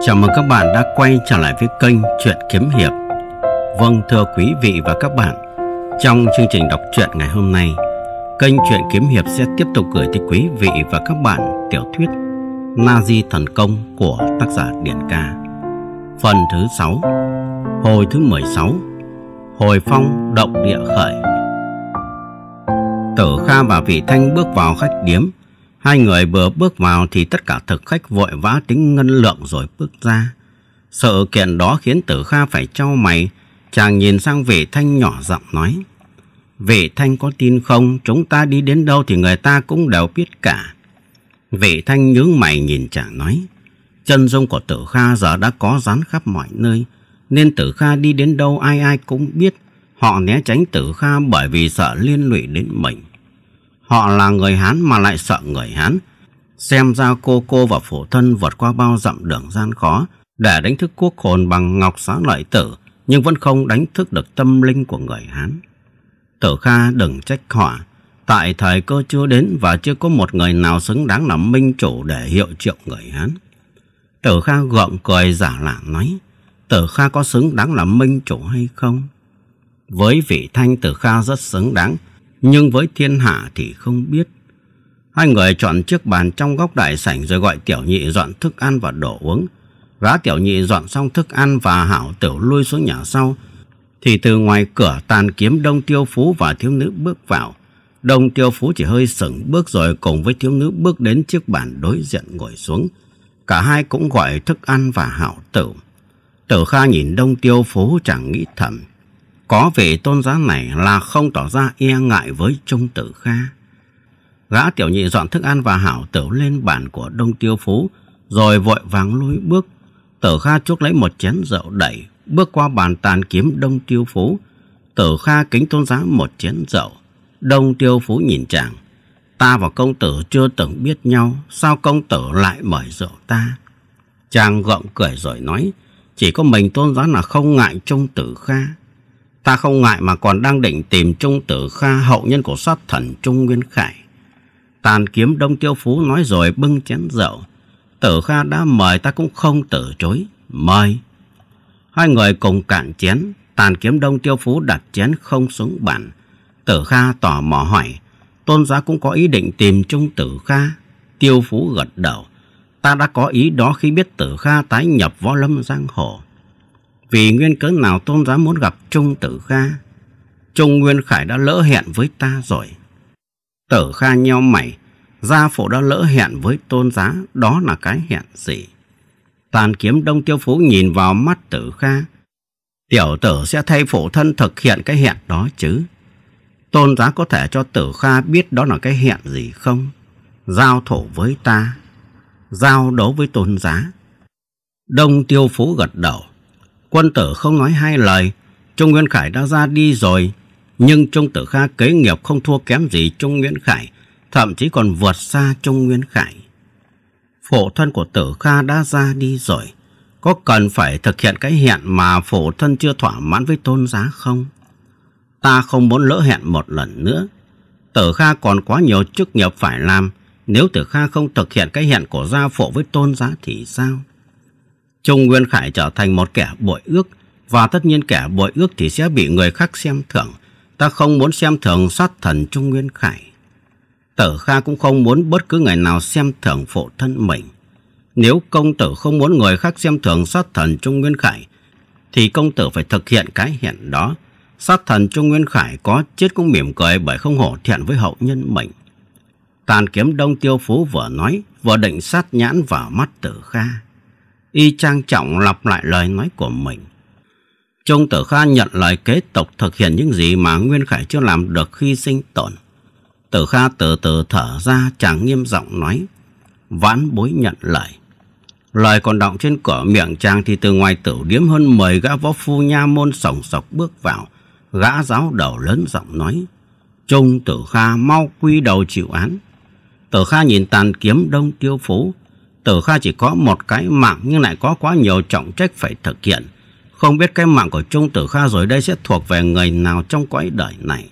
Chào mừng các bạn đã quay trở lại với kênh Chuyện Kiếm Hiệp Vâng thưa quý vị và các bạn Trong chương trình đọc truyện ngày hôm nay Kênh Chuyện Kiếm Hiệp sẽ tiếp tục gửi tới quý vị và các bạn tiểu thuyết Na Di Thần Công của tác giả Điển Ca Phần thứ 6 Hồi thứ 16 Hồi Phong Động Địa Khởi Tử Kha và Vị Thanh bước vào khách điếm Hai người vừa bước vào thì tất cả thực khách vội vã tính ngân lượng rồi bước ra. Sự kiện đó khiến Tử Kha phải trao mày. Chàng nhìn sang vị thanh nhỏ giọng nói. Vị thanh có tin không? Chúng ta đi đến đâu thì người ta cũng đều biết cả. Vị thanh nhướng mày nhìn chàng nói. Chân dung của Tử Kha giờ đã có rán khắp mọi nơi. Nên Tử Kha đi đến đâu ai ai cũng biết. Họ né tránh Tử Kha bởi vì sợ liên lụy đến mình. Họ là người Hán mà lại sợ người Hán. Xem ra cô cô và phổ thân vượt qua bao dặm đường gian khó để đánh thức quốc hồn bằng ngọc xá lợi tử nhưng vẫn không đánh thức được tâm linh của người Hán. Tử Kha đừng trách họ. Tại thời cơ chưa đến và chưa có một người nào xứng đáng làm minh chủ để hiệu triệu người Hán. Tử Kha gượng cười giả lạng nói. Tử Kha có xứng đáng làm minh chủ hay không? Với vị thanh Tử Kha rất xứng đáng nhưng với thiên hạ thì không biết. Hai người chọn chiếc bàn trong góc đại sảnh rồi gọi tiểu nhị dọn thức ăn và đồ uống. gá tiểu nhị dọn xong thức ăn và hảo tiểu lui xuống nhà sau. Thì từ ngoài cửa tàn kiếm đông tiêu phú và thiếu nữ bước vào. Đông tiêu phú chỉ hơi sững bước rồi cùng với thiếu nữ bước đến chiếc bàn đối diện ngồi xuống. Cả hai cũng gọi thức ăn và hảo tử. Tử Kha nhìn đông tiêu phú chẳng nghĩ thầm có về tôn giáo này là không tỏ ra e ngại với Trung Tử Kha. Gã tiểu nhị dọn thức ăn và hảo tửu lên bàn của Đông Tiêu Phú, rồi vội vàng lối bước. Tử Kha chuốc lấy một chén rượu đẩy, bước qua bàn tàn kiếm Đông Tiêu Phú. Tử Kha kính tôn giá một chén rượu. Đông Tiêu Phú nhìn chàng, ta và công tử chưa từng biết nhau, sao công tử lại mời rượu ta? Chàng gượng cười rồi nói, chỉ có mình tôn giá là không ngại Trung Tử Kha. Ta không ngại mà còn đang định tìm Trung Tử Kha hậu nhân của sát thần Trung Nguyên Khải. Tàn kiếm Đông Tiêu Phú nói rồi bưng chén rượu. Tử Kha đã mời ta cũng không từ chối. Mời. Hai người cùng cạn chén. Tàn kiếm Đông Tiêu Phú đặt chén không xuống bàn. Tử Kha tỏ mò hỏi. Tôn giá cũng có ý định tìm Trung Tử Kha. Tiêu Phú gật đầu. Ta đã có ý đó khi biết Tử Kha tái nhập võ lâm giang hồ vì nguyên cớ nào tôn giáo muốn gặp Trung Tử Kha. Trung Nguyên Khải đã lỡ hẹn với ta rồi. Tử Kha nheo mày, gia phụ đã lỡ hẹn với tôn giá, đó là cái hẹn gì? Tàn kiếm Đông Tiêu Phú nhìn vào mắt Tử Kha. Tiểu tử sẽ thay phụ thân thực hiện cái hẹn đó chứ. Tôn giá có thể cho Tử Kha biết đó là cái hẹn gì không? Giao thủ với ta, giao đấu với tôn giá. Đông Tiêu Phú gật đầu quân tử không nói hai lời. Trung Nguyễn Khải đã ra đi rồi, nhưng Trung Tử Kha kế nghiệp không thua kém gì Trung Nguyễn Khải, thậm chí còn vượt xa Trung Nguyễn Khải. Phổ thân của Tử Kha đã ra đi rồi, có cần phải thực hiện cái hẹn mà phổ thân chưa thỏa mãn với tôn giá không? Ta không muốn lỡ hẹn một lần nữa. Tử Kha còn quá nhiều chức nghiệp phải làm, nếu Tử Kha không thực hiện cái hẹn của gia phổ với tôn giá thì sao? Trung Nguyên Khải trở thành một kẻ bội ước và tất nhiên kẻ bội ước thì sẽ bị người khác xem thường. Ta không muốn xem thường sát thần Trung Nguyên Khải. Tử Kha cũng không muốn bất cứ người nào xem thường phụ thân mình. Nếu công tử không muốn người khác xem thường sát thần Trung Nguyên Khải, thì công tử phải thực hiện cái hiện đó. Sát thần Trung Nguyên Khải có chết cũng mỉm cười bởi không hổ thiện với hậu nhân mình. Tàn kiếm Đông Tiêu Phú vừa nói, vừa định sát nhãn vào mắt tử Kha y trang trọng lặp lại lời nói của mình. Trung Tử Kha nhận lời kế tục thực hiện những gì mà Nguyên Khải chưa làm được khi sinh tồn. Tử Kha từ từ thở ra chàng nghiêm giọng nói, vãn bối nhận lời. Lời còn động trên cửa miệng chàng thì từ ngoài tử điếm hơn 10 gã võ phu nha môn sổng sọc bước vào. Gã giáo đầu lớn giọng nói, Trung Tử Kha mau quy đầu chịu án. Tử Kha nhìn tàn kiếm đông tiêu phú, Tử Kha chỉ có một cái mạng nhưng lại có quá nhiều trọng trách phải thực hiện. Không biết cái mạng của Trung Tử Kha rồi đây sẽ thuộc về người nào trong cõi đời này.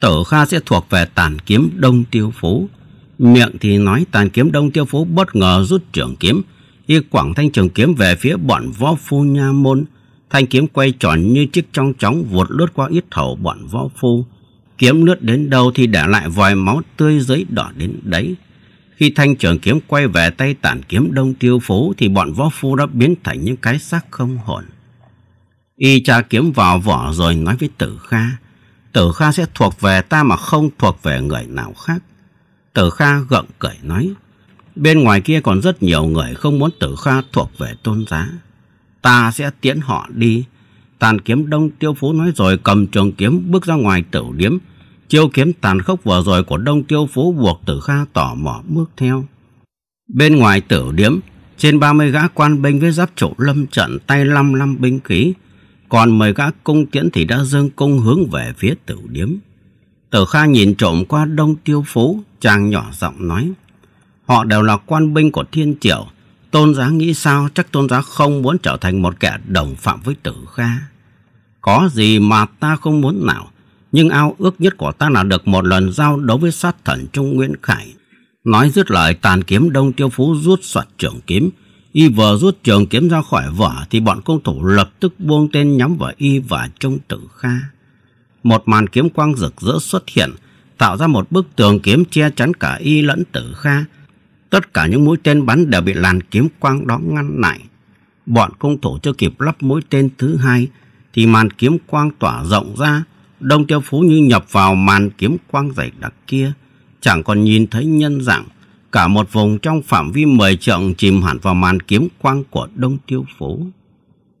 Tử Kha sẽ thuộc về tàn kiếm Đông Tiêu Phú. Miệng thì nói tàn kiếm Đông Tiêu Phú bất ngờ rút trường kiếm. Y quảng thanh trường kiếm về phía bọn võ phu nha môn. Thanh kiếm quay tròn như chiếc trong chóng vụt lướt qua ít thầu bọn võ phu. Kiếm lướt đến đâu thì để lại vòi máu tươi giấy đỏ đến đấy. Khi thanh trường kiếm quay về tay tản kiếm đông tiêu phú thì bọn võ phu đã biến thành những cái xác không hồn. Y tra kiếm vào vỏ rồi nói với tử kha. Tử kha sẽ thuộc về ta mà không thuộc về người nào khác. Tử kha gượng cười nói. Bên ngoài kia còn rất nhiều người không muốn tử kha thuộc về tôn giá. Ta sẽ tiễn họ đi. Tàn kiếm đông tiêu phú nói rồi cầm trường kiếm bước ra ngoài tử điếm Chiêu kiếm tàn khốc vừa rồi của Đông Tiêu Phú buộc Tử Kha tỏ mỏ bước theo. Bên ngoài tử điếm, trên 30 gã quan binh với giáp trụ lâm trận tay lăm lăm binh khí, còn 10 gã cung tiễn thì đã dâng cung hướng về phía tử điếm. Tử Kha nhìn trộm qua Đông Tiêu Phú, chàng nhỏ giọng nói, họ đều là quan binh của Thiên Triều, tôn giá nghĩ sao chắc tôn giá không muốn trở thành một kẻ đồng phạm với Tử Kha. Có gì mà ta không muốn nào, nhưng ao ước nhất của ta là được một lần giao đấu với sát thần Trung nguyễn Khải. Nói dứt lời tàn kiếm Đông Tiêu Phú rút soạt trường kiếm. Y vừa rút trường kiếm ra khỏi vỏ thì bọn công thủ lập tức buông tên nhắm vào Y và Trung Tử Kha. Một màn kiếm quang rực rỡ xuất hiện, tạo ra một bức tường kiếm che chắn cả Y lẫn Tử Kha. Tất cả những mũi tên bắn đều bị làn kiếm quang đó ngăn lại. Bọn công thủ chưa kịp lắp mũi tên thứ hai thì màn kiếm quang tỏa rộng ra Đông Tiêu Phú như nhập vào màn kiếm quang dày đặc kia, chẳng còn nhìn thấy nhân dạng. Cả một vùng trong phạm vi mười trượng chìm hẳn vào màn kiếm quang của Đông Tiêu Phú.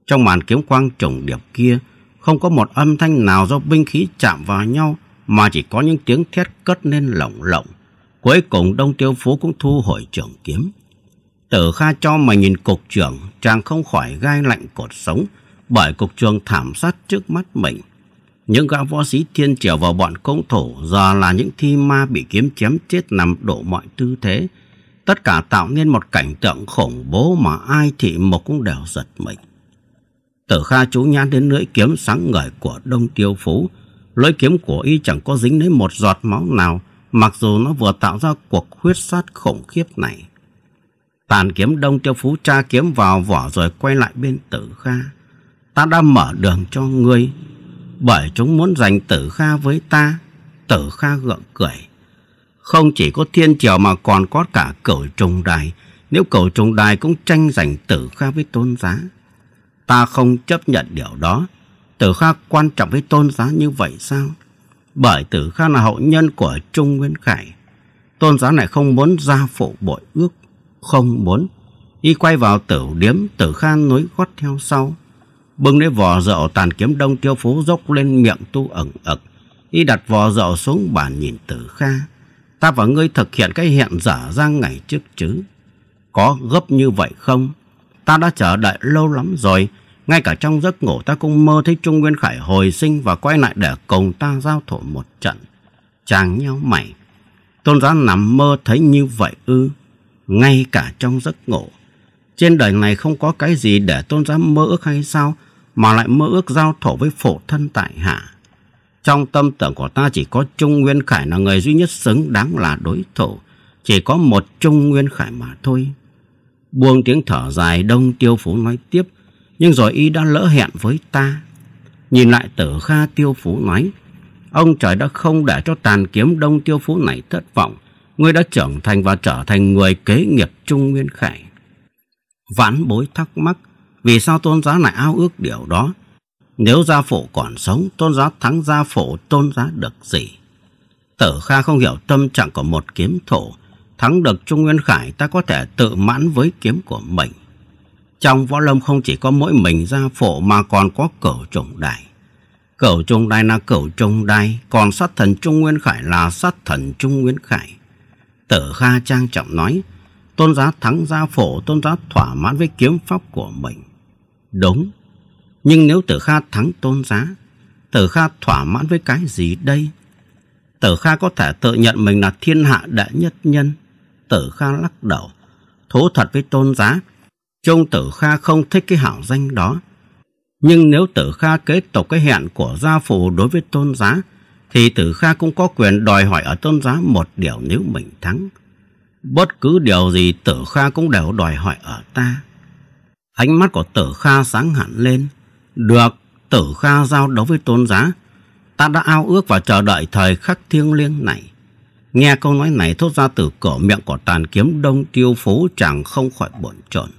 Trong màn kiếm quang trùng điệp kia, không có một âm thanh nào do binh khí chạm vào nhau, mà chỉ có những tiếng thét cất lên lỏng lộng. Cuối cùng Đông Tiêu Phú cũng thu hồi trường kiếm. Tử Kha cho mà nhìn cục trưởng, chàng không khỏi gai lạnh cột sống bởi cục trường thảm sát trước mắt mình. Những gã võ sĩ thiên triều vào bọn công thổ giờ là những thi ma bị kiếm chém chết nằm đổ mọi tư thế. Tất cả tạo nên một cảnh tượng khủng bố mà ai thị mộc cũng đều giật mình. Tử Kha chú nhãn đến lưỡi kiếm sáng ngời của Đông Tiêu Phú. Lưỡi kiếm của y chẳng có dính đến một giọt máu nào, mặc dù nó vừa tạo ra cuộc huyết sát khủng khiếp này. Tàn kiếm Đông Tiêu Phú tra kiếm vào vỏ rồi quay lại bên Tử Kha. Ta đã mở đường cho ngươi, bởi chúng muốn giành tử kha với ta. Tử kha gượng cười. Không chỉ có thiên triều mà còn có cả cửu trùng đài. Nếu cửu trùng đài cũng tranh giành tử kha với tôn giá. Ta không chấp nhận điều đó. Tử kha quan trọng với tôn giá như vậy sao? Bởi tử kha là hậu nhân của Trung Nguyên Khải. Tôn giá lại không muốn gia phụ bội ước. Không muốn. Y quay vào tử điếm, tử kha nối gót theo sau bưng lấy vỏ rượu tàn kiếm đông tiêu phú dốc lên miệng tu ẩn ực y đặt vò rượu xuống bàn nhìn tử kha ta và ngươi thực hiện cái hẹn giả ra ngày trước chứ có gấp như vậy không ta đã chờ đợi lâu lắm rồi ngay cả trong giấc ngủ ta cũng mơ thấy trung nguyên khải hồi sinh và quay lại để cùng ta giao thủ một trận chàng nhau mày tôn giáo nằm mơ thấy như vậy ư ngay cả trong giấc ngủ trên đời này không có cái gì để tôn giáo mơ ước hay sao mà lại mơ ước giao thổ với phổ thân tại hạ. Trong tâm tưởng của ta chỉ có Trung Nguyên Khải là người duy nhất xứng đáng là đối thủ. Chỉ có một Trung Nguyên Khải mà thôi. Buông tiếng thở dài đông tiêu phú nói tiếp. Nhưng rồi y đã lỡ hẹn với ta. Nhìn lại tử kha tiêu phú nói. Ông trời đã không để cho tàn kiếm đông tiêu phú này thất vọng. Ngươi đã trưởng thành và trở thành người kế nghiệp Trung Nguyên Khải. Vãn bối thắc mắc. Vì sao tôn giá lại ao ước điều đó? Nếu gia phổ còn sống, tôn giá thắng gia phổ tôn giá được gì? Tử Kha không hiểu tâm trạng của một kiếm thổ. Thắng được Trung Nguyên Khải ta có thể tự mãn với kiếm của mình. Trong võ lâm không chỉ có mỗi mình gia phổ mà còn có cửu trùng đài. Cửu trùng đài là cửu trùng đài, còn sát thần Trung Nguyên Khải là sát thần Trung Nguyên Khải. Tử Kha trang trọng nói, tôn giá thắng gia phổ, tôn giá thỏa mãn với kiếm pháp của mình. Đúng, nhưng nếu Tử Kha thắng tôn giá, Tử Kha thỏa mãn với cái gì đây? Tử Kha có thể tự nhận mình là thiên hạ đệ nhất nhân. Tử Kha lắc đầu, thú thật với tôn giá. Trung Tử Kha không thích cái hảo danh đó. Nhưng nếu Tử Kha kế tục cái hẹn của gia phù đối với tôn giá, thì Tử Kha cũng có quyền đòi hỏi ở tôn giá một điều nếu mình thắng. Bất cứ điều gì Tử Kha cũng đều đòi hỏi ở ta. Ánh mắt của tử Kha sáng hẳn lên. Được, tử Kha giao đấu với tôn giá. Ta đã ao ước và chờ đợi thời khắc thiêng liêng này. Nghe câu nói này thốt ra từ cổ miệng của tàn kiếm đông tiêu phú chẳng không khỏi buồn chồn.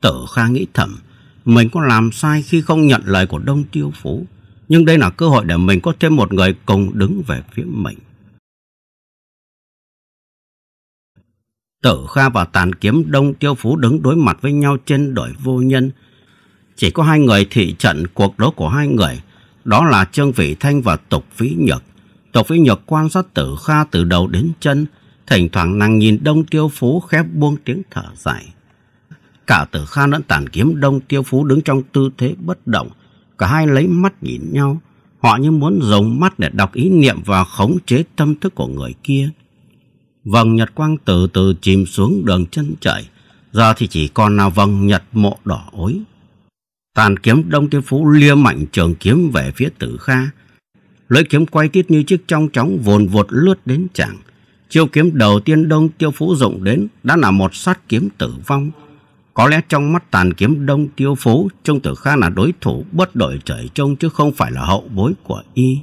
Tử Kha nghĩ thầm, mình có làm sai khi không nhận lời của đông tiêu phú. Nhưng đây là cơ hội để mình có thêm một người cùng đứng về phía mình. Tử Kha và Tàn Kiếm Đông Tiêu Phú đứng đối mặt với nhau trên đồi vô nhân. Chỉ có hai người thị trận cuộc đấu của hai người, đó là Trương Vĩ Thanh và Tục Vĩ Nhược. Tục Vĩ Nhược quan sát Tử Kha từ đầu đến chân, thỉnh thoảng nàng nhìn Đông Tiêu Phú khép buông tiếng thở dài. Cả Tử Kha lẫn Tàn Kiếm Đông Tiêu Phú đứng trong tư thế bất động, cả hai lấy mắt nhìn nhau. Họ như muốn dùng mắt để đọc ý niệm và khống chế tâm thức của người kia. Vầng nhật quang từ từ chìm xuống đường chân trời. Giờ thì chỉ còn là vầng nhật mộ đỏ ối. Tàn kiếm Đông Tiên Phú lia mạnh trường kiếm về phía Tử Kha. Lưỡi kiếm quay tít như chiếc trong chóng vồn vột lướt đến chàng. Chiêu kiếm đầu tiên Đông Tiêu Phú dụng đến đã là một sát kiếm tử vong. Có lẽ trong mắt tàn kiếm Đông Tiêu Phú, Trung Tử Kha là đối thủ bất đội trời trông chứ không phải là hậu bối của y.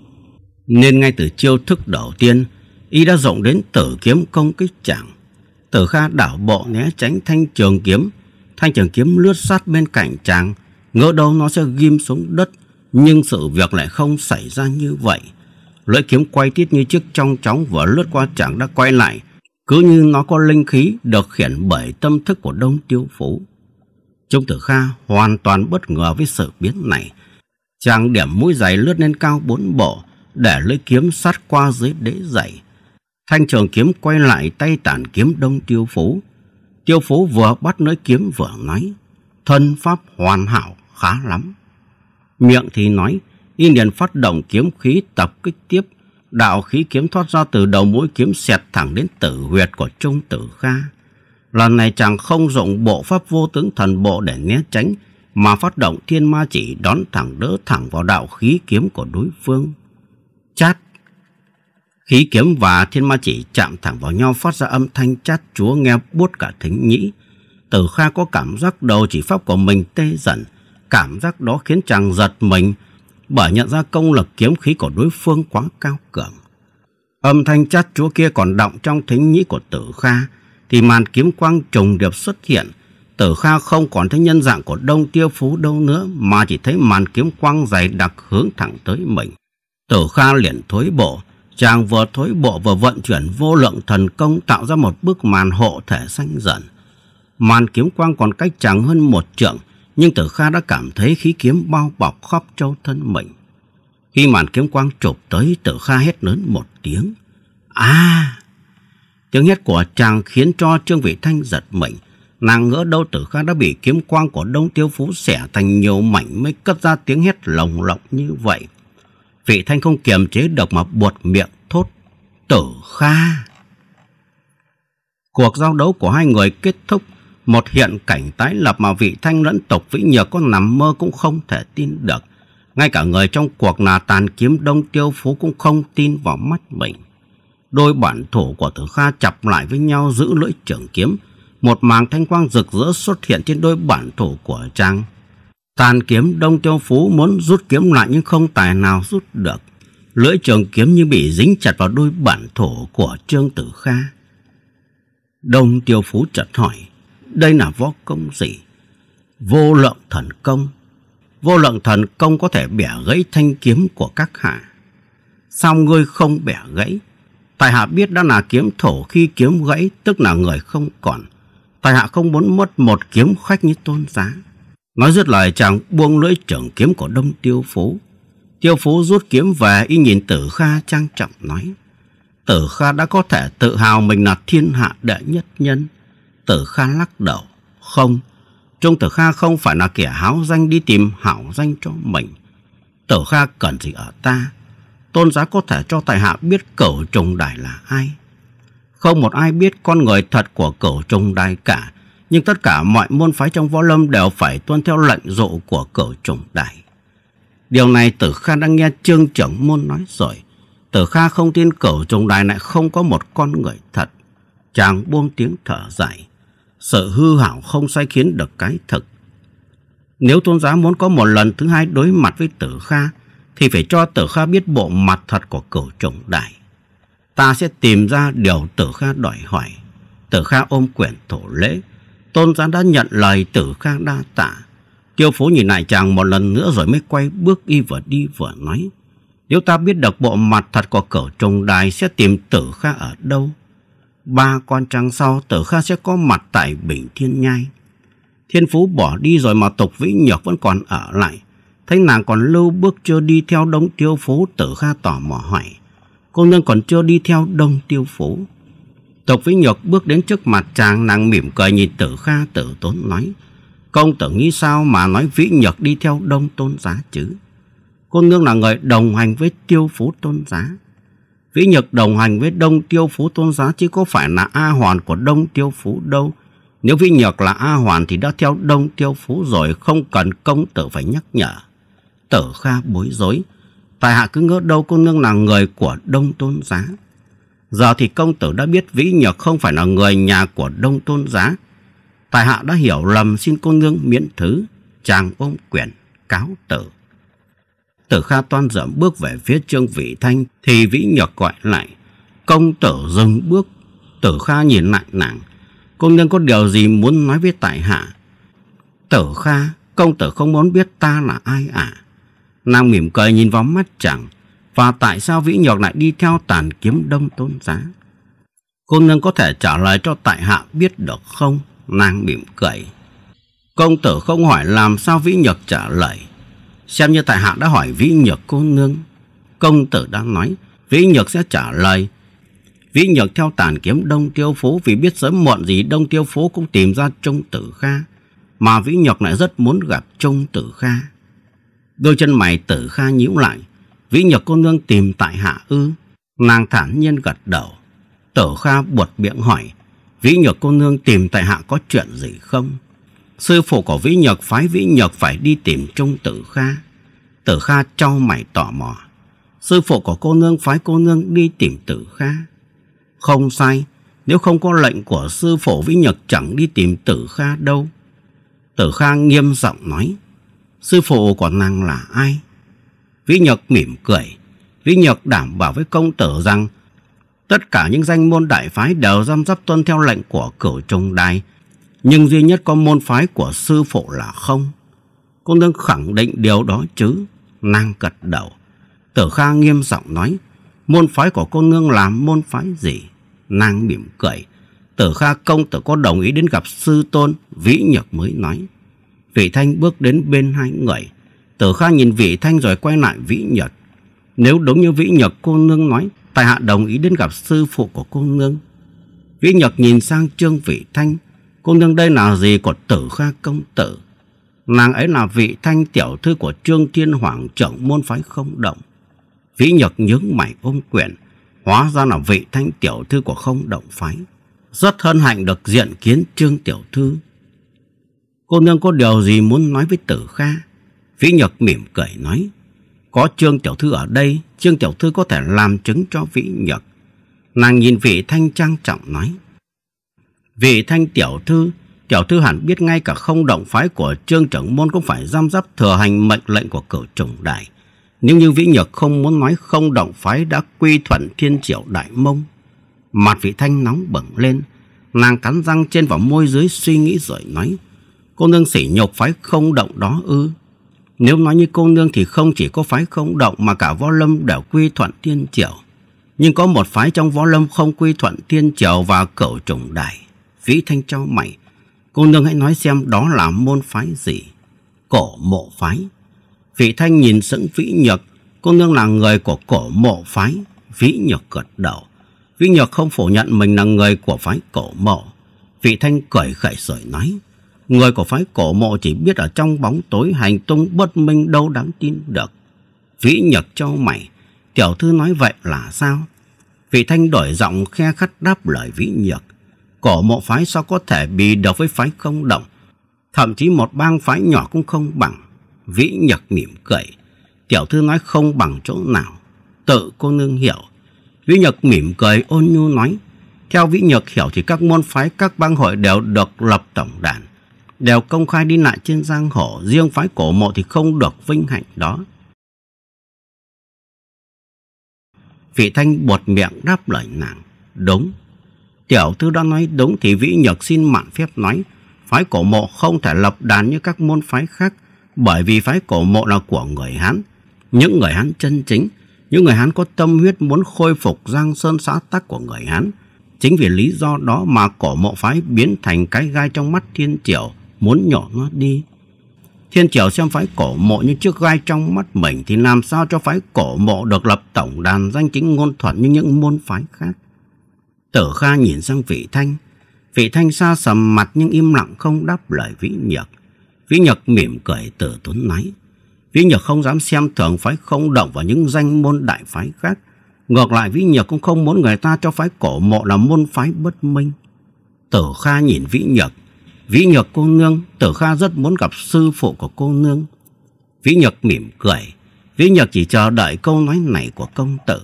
Nên ngay từ chiêu thức đầu tiên, y đã rộng đến tử kiếm công kích chàng. Tử Kha đảo bộ né tránh thanh trường kiếm. Thanh trường kiếm lướt sát bên cạnh chàng, ngỡ đâu nó sẽ ghim xuống đất, nhưng sự việc lại không xảy ra như vậy. Lưỡi kiếm quay tít như chiếc trong chóng vừa lướt qua chàng đã quay lại, cứ như nó có linh khí được khiển bởi tâm thức của Đông Tiêu Phú. Trung Tử Kha hoàn toàn bất ngờ với sự biến này. Chàng điểm mũi giày lướt lên cao bốn bộ để lưỡi kiếm sát qua dưới đế giày. Thanh trường kiếm quay lại tay tản kiếm đông tiêu phú. Tiêu phú vừa bắt nới kiếm vừa nói. Thân pháp hoàn hảo khá lắm. Miệng thì nói. Y liền phát động kiếm khí tập kích tiếp. Đạo khí kiếm thoát ra từ đầu mũi kiếm xẹt thẳng đến tử huyệt của Trung Tử Kha. Lần này chàng không dụng bộ pháp vô tướng thần bộ để né tránh mà phát động thiên ma chỉ đón thẳng đỡ thẳng vào đạo khí kiếm của đối phương. Chát Khí kiếm và thiên ma chỉ chạm thẳng vào nhau phát ra âm thanh chát chúa nghe buốt cả thính nhĩ. Tử Kha có cảm giác đầu chỉ pháp của mình tê dần. Cảm giác đó khiến chàng giật mình bởi nhận ra công lực kiếm khí của đối phương quá cao cường. Âm thanh chát chúa kia còn động trong thính nhĩ của Tử Kha thì màn kiếm quang trùng điệp xuất hiện. Tử Kha không còn thấy nhân dạng của Đông Tiêu Phú đâu nữa mà chỉ thấy màn kiếm quang dày đặc hướng thẳng tới mình. Tử Kha liền thối bộ Chàng vừa thối bộ vừa vận chuyển vô lượng thần công tạo ra một bức màn hộ thể xanh dần. Màn kiếm quang còn cách chàng hơn một trượng, nhưng Tử Kha đã cảm thấy khí kiếm bao bọc khắp châu thân mình. Khi màn kiếm quang chụp tới, Tử Kha hét lớn một tiếng. À! Tiếng hét của chàng khiến cho Trương Vị Thanh giật mình. Nàng ngỡ đâu Tử Kha đã bị kiếm quang của Đông Tiêu Phú xẻ thành nhiều mảnh mới cất ra tiếng hét lồng lộng như vậy. Vị Thanh không kiềm chế được mà buột miệng thốt tử kha. Cuộc giao đấu của hai người kết thúc một hiện cảnh tái lập mà vị thanh lẫn tộc vĩ nhược có nằm mơ cũng không thể tin được. Ngay cả người trong cuộc nà tàn kiếm đông tiêu phú cũng không tin vào mắt mình. Đôi bản thủ của tử kha chập lại với nhau giữ lưỡi trưởng kiếm. Một màng thanh quang rực rỡ xuất hiện trên đôi bản thủ của trang. Tàn kiếm Đông Châu Phú muốn rút kiếm lại nhưng không tài nào rút được. Lưỡi trường kiếm như bị dính chặt vào đôi bản thổ của Trương Tử Kha. Đông Tiêu Phú chợt hỏi, đây là võ công gì? Vô lượng thần công. Vô lượng thần công có thể bẻ gãy thanh kiếm của các hạ. Sao ngươi không bẻ gãy? Tài hạ biết đã là kiếm thổ khi kiếm gãy tức là người không còn. Tài hạ không muốn mất một kiếm khách như tôn giá. Nói dứt lời chàng buông lưỡi trưởng kiếm của đông tiêu phú. Tiêu phú rút kiếm về y nhìn tử kha trang trọng nói. Tử kha đã có thể tự hào mình là thiên hạ đệ nhất nhân. Tử kha lắc đầu. Không, Trung Tử Kha không phải là kẻ háo danh đi tìm hảo danh cho mình. Tử Kha cần gì ở ta? Tôn giá có thể cho tài hạ biết cửu trùng đài là ai. Không một ai biết con người thật của cửu trùng đài cả, nhưng tất cả mọi môn phái trong võ lâm đều phải tuân theo lệnh dụ của cửu trùng đại. Điều này Tử Kha đã nghe Trương trưởng môn nói rồi. Tử Kha không tin cửu trùng đại lại không có một con người thật. Chàng buông tiếng thở dài. Sự hư hảo không sai khiến được cái thực. Nếu tôn giá muốn có một lần thứ hai đối mặt với Tử Kha, thì phải cho Tử Kha biết bộ mặt thật của cửu trùng đại. Ta sẽ tìm ra điều Tử Kha đòi hỏi. Tử Kha ôm quyển thổ lễ, Tôn giá đã nhận lời tử khang đa tạ. Tiêu phố nhìn lại chàng một lần nữa rồi mới quay bước y vừa đi vừa nói. Nếu ta biết được bộ mặt thật của cửu trùng đài sẽ tìm tử kha ở đâu. Ba con trăng sau tử kha sẽ có mặt tại Bình Thiên Nhai. Thiên Phú bỏ đi rồi mà tục vĩ nhược vẫn còn ở lại. Thấy nàng còn lâu bước chưa đi theo đống tiêu phố tử kha tỏ mò hỏi. Cô nương còn chưa đi theo đông tiêu phố. Tộc Vĩ Nhược bước đến trước mặt chàng nàng mỉm cười nhìn tử kha tử tốn nói. Công tử nghĩ sao mà nói Vĩ Nhược đi theo đông tôn giá chứ? Cô nương là người đồng hành với tiêu phú tôn giá. Vĩ Nhược đồng hành với đông tiêu phú tôn giá chứ có phải là A Hoàn của đông tiêu phú đâu. Nếu Vĩ Nhược là A Hoàn thì đã theo đông tiêu phú rồi không cần công tử phải nhắc nhở. Tử Kha bối rối. Tài hạ cứ ngỡ đâu cô nương là người của đông tôn giá. Giờ thì công tử đã biết Vĩ Nhược không phải là người nhà của Đông Tôn Giá. Tài hạ đã hiểu lầm xin cô nương miễn thứ, chàng ôm quyển, cáo tử. Tử Kha toan dậm bước về phía Trương vị Thanh thì Vĩ Nhược gọi lại. Công tử dừng bước, Tử Kha nhìn lại nàng. Cô nương có điều gì muốn nói với tài hạ? Tử Kha, công tử không muốn biết ta là ai à? Nàng mỉm cười nhìn vào mắt chàng và tại sao Vĩ Nhược lại đi theo tàn kiếm đông tôn giá. Cô nương có thể trả lời cho tại hạ biết được không? Nàng mỉm cười. Công tử không hỏi làm sao Vĩ Nhược trả lời. Xem như tại hạ đã hỏi Vĩ Nhược cô nương. Công tử đã nói, Vĩ Nhược sẽ trả lời. Vĩ Nhược theo tàn kiếm Đông Tiêu Phố vì biết sớm muộn gì Đông Tiêu Phố cũng tìm ra Trung Tử Kha. Mà Vĩ Nhược lại rất muốn gặp Trung Tử Kha. Đôi chân mày Tử Kha nhíu lại, Vĩ Nhược cô nương tìm tại hạ ư? Nàng thản nhiên gật đầu. Tử Kha buột miệng hỏi, Vĩ Nhược cô nương tìm tại hạ có chuyện gì không? Sư phụ của Vĩ Nhược phái Vĩ Nhược phải đi tìm Trung Tử Kha. Tử Kha trao mày tò mò. Sư phụ của cô nương phái cô nương đi tìm Tử Kha. Không sai, nếu không có lệnh của sư phụ Vĩ Nhược chẳng đi tìm Tử Kha đâu. Tử Kha nghiêm giọng nói, sư phụ của nàng là ai? Vĩ Nhược mỉm cười. Vĩ Nhược đảm bảo với công tử rằng tất cả những danh môn đại phái đều giam dắp tuân theo lệnh của cửu trung đài. Nhưng duy nhất có môn phái của sư phụ là không. Cô nương khẳng định điều đó chứ. Nàng cật đầu. Tử Kha nghiêm giọng nói. Môn phái của cô nương là môn phái gì? Nàng mỉm cười. Tử Kha công tử có đồng ý đến gặp sư tôn. Vĩ Nhược mới nói. Vị Thanh bước đến bên hai người. Tử Kha nhìn Vĩ Thanh rồi quay lại Vĩ Nhật. Nếu đúng như Vĩ Nhật cô nương nói, tài hạ đồng ý đến gặp sư phụ của cô nương. Vĩ Nhật nhìn sang Trương Vĩ Thanh. Cô nương đây là gì của Tử Kha công tử? Nàng ấy là vị thanh tiểu thư của Trương Thiên Hoàng trưởng môn phái không động. Vĩ Nhật nhướng mày ôm quyển. Hóa ra là vị thanh tiểu thư của không động phái. Rất hân hạnh được diện kiến Trương Tiểu Thư. Cô nương có điều gì muốn nói với Tử Kha? Vĩ Nhật mỉm cười nói, có Trương Tiểu Thư ở đây, Trương Tiểu Thư có thể làm chứng cho Vĩ Nhật. Nàng nhìn vị thanh trang trọng nói, vị thanh Tiểu Thư, Tiểu Thư hẳn biết ngay cả không động phái của Trương Trưởng Môn cũng phải giam giáp thừa hành mệnh lệnh của cửu trùng đại. Nếu như Vĩ Nhật không muốn nói không động phái đã quy thuận thiên triệu đại mông. Mặt vị thanh nóng bừng lên, nàng cắn răng trên vào môi dưới suy nghĩ rồi nói, cô nương sỉ nhục phái không động đó ư. Nếu nói như cô nương thì không chỉ có phái không động mà cả võ lâm đều quy thuận tiên triều. Nhưng có một phái trong võ lâm không quy thuận tiên triều và cẩu trùng đại Vĩ Thanh cho mày, cô nương hãy nói xem đó là môn phái gì? Cổ mộ phái. Vĩ Thanh nhìn sững Vĩ Nhược, cô nương là người của cổ mộ phái. Vĩ Nhược gật đầu. Vĩ Nhược không phủ nhận mình là người của phái cổ mộ. vĩ Thanh cười khẩy rồi nói. Người của phái cổ mộ chỉ biết ở trong bóng tối hành tung bất minh đâu đáng tin được. Vĩ nhật cho mày, tiểu thư nói vậy là sao? Vị thanh đổi giọng khe khắt đáp lời vĩ nhật Cổ mộ phái sao có thể bị được với phái không động Thậm chí một bang phái nhỏ cũng không bằng. Vĩ nhật mỉm cười. Tiểu thư nói không bằng chỗ nào. Tự cô nương hiểu. Vĩ nhật mỉm cười ôn nhu nói. Theo vĩ nhật hiểu thì các môn phái, các bang hội đều được lập tổng đàn đều công khai đi lại trên giang hồ, riêng phái cổ mộ thì không được vinh hạnh đó. Vị Thanh buột miệng đáp lời nàng, đúng. Tiểu thư đã nói đúng thì Vĩ Nhược xin mạn phép nói, phái cổ mộ không thể lập đàn như các môn phái khác, bởi vì phái cổ mộ là của người Hán, những người Hán chân chính, những người Hán có tâm huyết muốn khôi phục giang sơn xã tắc của người Hán. Chính vì lý do đó mà cổ mộ phái biến thành cái gai trong mắt thiên triều, muốn nhỏ nó đi. Thiên Triều xem phái cổ mộ như chiếc gai trong mắt mình thì làm sao cho phái cổ mộ được lập tổng đàn danh chính ngôn thuận như những môn phái khác. Tử Kha nhìn sang vị thanh. Vị thanh xa sầm mặt nhưng im lặng không đáp lời vĩ nhật. Vĩ nhật mỉm cười từ tốn náy. Vĩ nhật không dám xem thường phái không động vào những danh môn đại phái khác. Ngược lại Vĩ Nhật cũng không muốn người ta cho phái cổ mộ là môn phái bất minh. Tử Kha nhìn Vĩ Nhật Vĩ Nhược cô nương, Tử Kha rất muốn gặp sư phụ của cô nương. Vĩ Nhược mỉm cười, Vĩ Nhược chỉ chờ đợi câu nói này của công tử.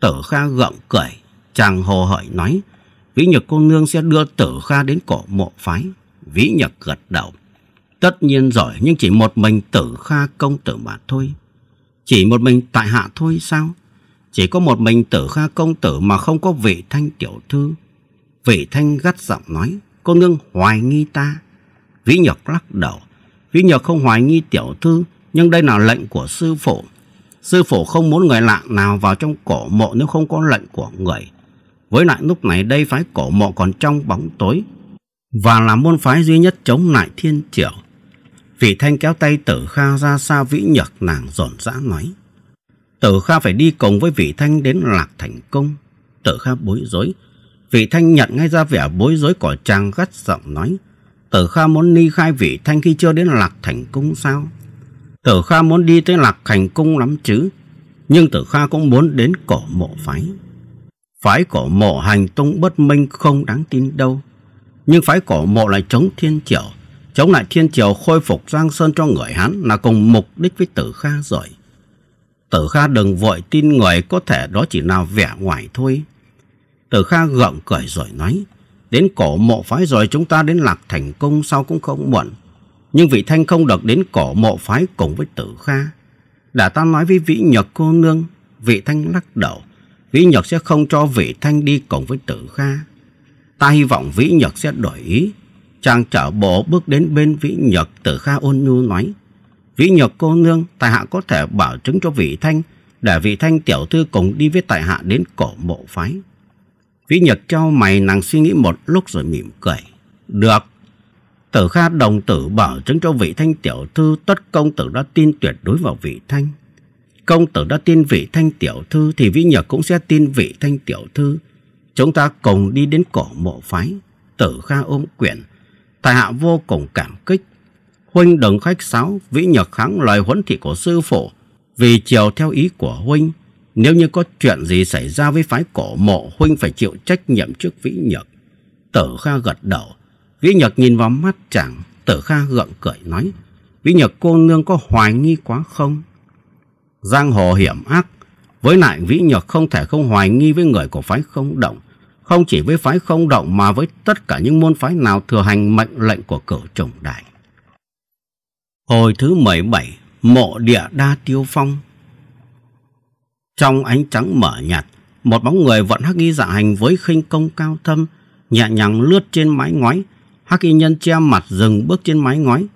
Tử Kha gượng cười, chàng hồ hởi nói, Vĩ Nhược cô nương sẽ đưa Tử Kha đến cổ mộ phái. Vĩ Nhược gật đầu. Tất nhiên giỏi nhưng chỉ một mình Tử Kha công tử mà thôi. Chỉ một mình tại hạ thôi sao? Chỉ có một mình Tử Kha công tử mà không có vị thanh tiểu thư. Vị thanh gắt giọng nói, cô Nương hoài nghi ta. Vĩ Nhược lắc đầu. Vĩ Nhược không hoài nghi tiểu thư, nhưng đây là lệnh của sư phụ. Sư phụ không muốn người lạ nào vào trong cổ mộ nếu không có lệnh của người. Với lại lúc này đây phái cổ mộ còn trong bóng tối và là môn phái duy nhất chống lại thiên triều. Vị Thanh kéo tay Tử Kha ra xa vĩ nhược nàng rộn rã nói. Tử Kha phải đi cùng với Vị Thanh đến Lạc Thành công Tử Kha bối rối, Vị Thanh nhận ngay ra vẻ bối rối của chàng gắt giọng nói. Tử Kha muốn ni khai Vị Thanh khi chưa đến Lạc Thành Cung sao? Tử Kha muốn đi tới Lạc Thành Cung lắm chứ. Nhưng Tử Kha cũng muốn đến cổ mộ phái. Phái cổ mộ hành tung bất minh không đáng tin đâu. Nhưng phái cổ mộ lại chống thiên triều. Chống lại thiên triều khôi phục Giang Sơn cho người Hán là cùng mục đích với Tử Kha rồi. Tử Kha đừng vội tin người có thể đó chỉ là vẻ ngoài thôi. Tử Kha gượng cười rồi nói, đến cổ mộ phái rồi chúng ta đến lạc thành cung sau cũng không muộn. Nhưng vị thanh không được đến cổ mộ phái cùng với Tử Kha. Đã ta nói với vĩ nhật cô nương, vị thanh lắc đầu. Vĩ nhật sẽ không cho vị thanh đi cùng với Tử Kha. Ta hy vọng vĩ nhật sẽ đổi ý. Chàng trở bộ bước đến bên vĩ nhật Tử Kha ôn nhu nói. Vĩ nhật cô nương, tài hạ có thể bảo chứng cho vị thanh để vị thanh tiểu thư cùng đi với tại hạ đến cổ mộ phái. Vĩ Nhật cho mày nàng suy nghĩ một lúc rồi mỉm cười. Được. Tử Kha đồng tử bảo chứng cho vị thanh tiểu thư tất công tử đã tin tuyệt đối vào vị thanh. Công tử đã tin vị thanh tiểu thư thì Vĩ Nhật cũng sẽ tin vị thanh tiểu thư. Chúng ta cùng đi đến cổ mộ phái. Tử Kha ôm quyển. Tài hạ vô cùng cảm kích. Huynh đừng khách sáo, Vĩ Nhật kháng lời huấn thị của sư phụ vì chiều theo ý của Huynh nếu như có chuyện gì xảy ra với phái cổ mộ, huynh phải chịu trách nhiệm trước Vĩ Nhật. Tử Kha gật đầu. Vĩ Nhật nhìn vào mắt chàng, Tử Kha gượng cười nói. Vĩ Nhật cô nương có hoài nghi quá không? Giang hồ hiểm ác. Với lại Vĩ Nhật không thể không hoài nghi với người của phái không động. Không chỉ với phái không động mà với tất cả những môn phái nào thừa hành mệnh lệnh của cửu trùng đại. Hồi thứ 17, mộ địa đa tiêu phong trong ánh trắng mở nhạt, một bóng người vận hắc y dạ hành với khinh công cao thâm, nhẹ nhàng lướt trên mái ngói. Hắc y nhân che mặt dừng bước trên mái ngói,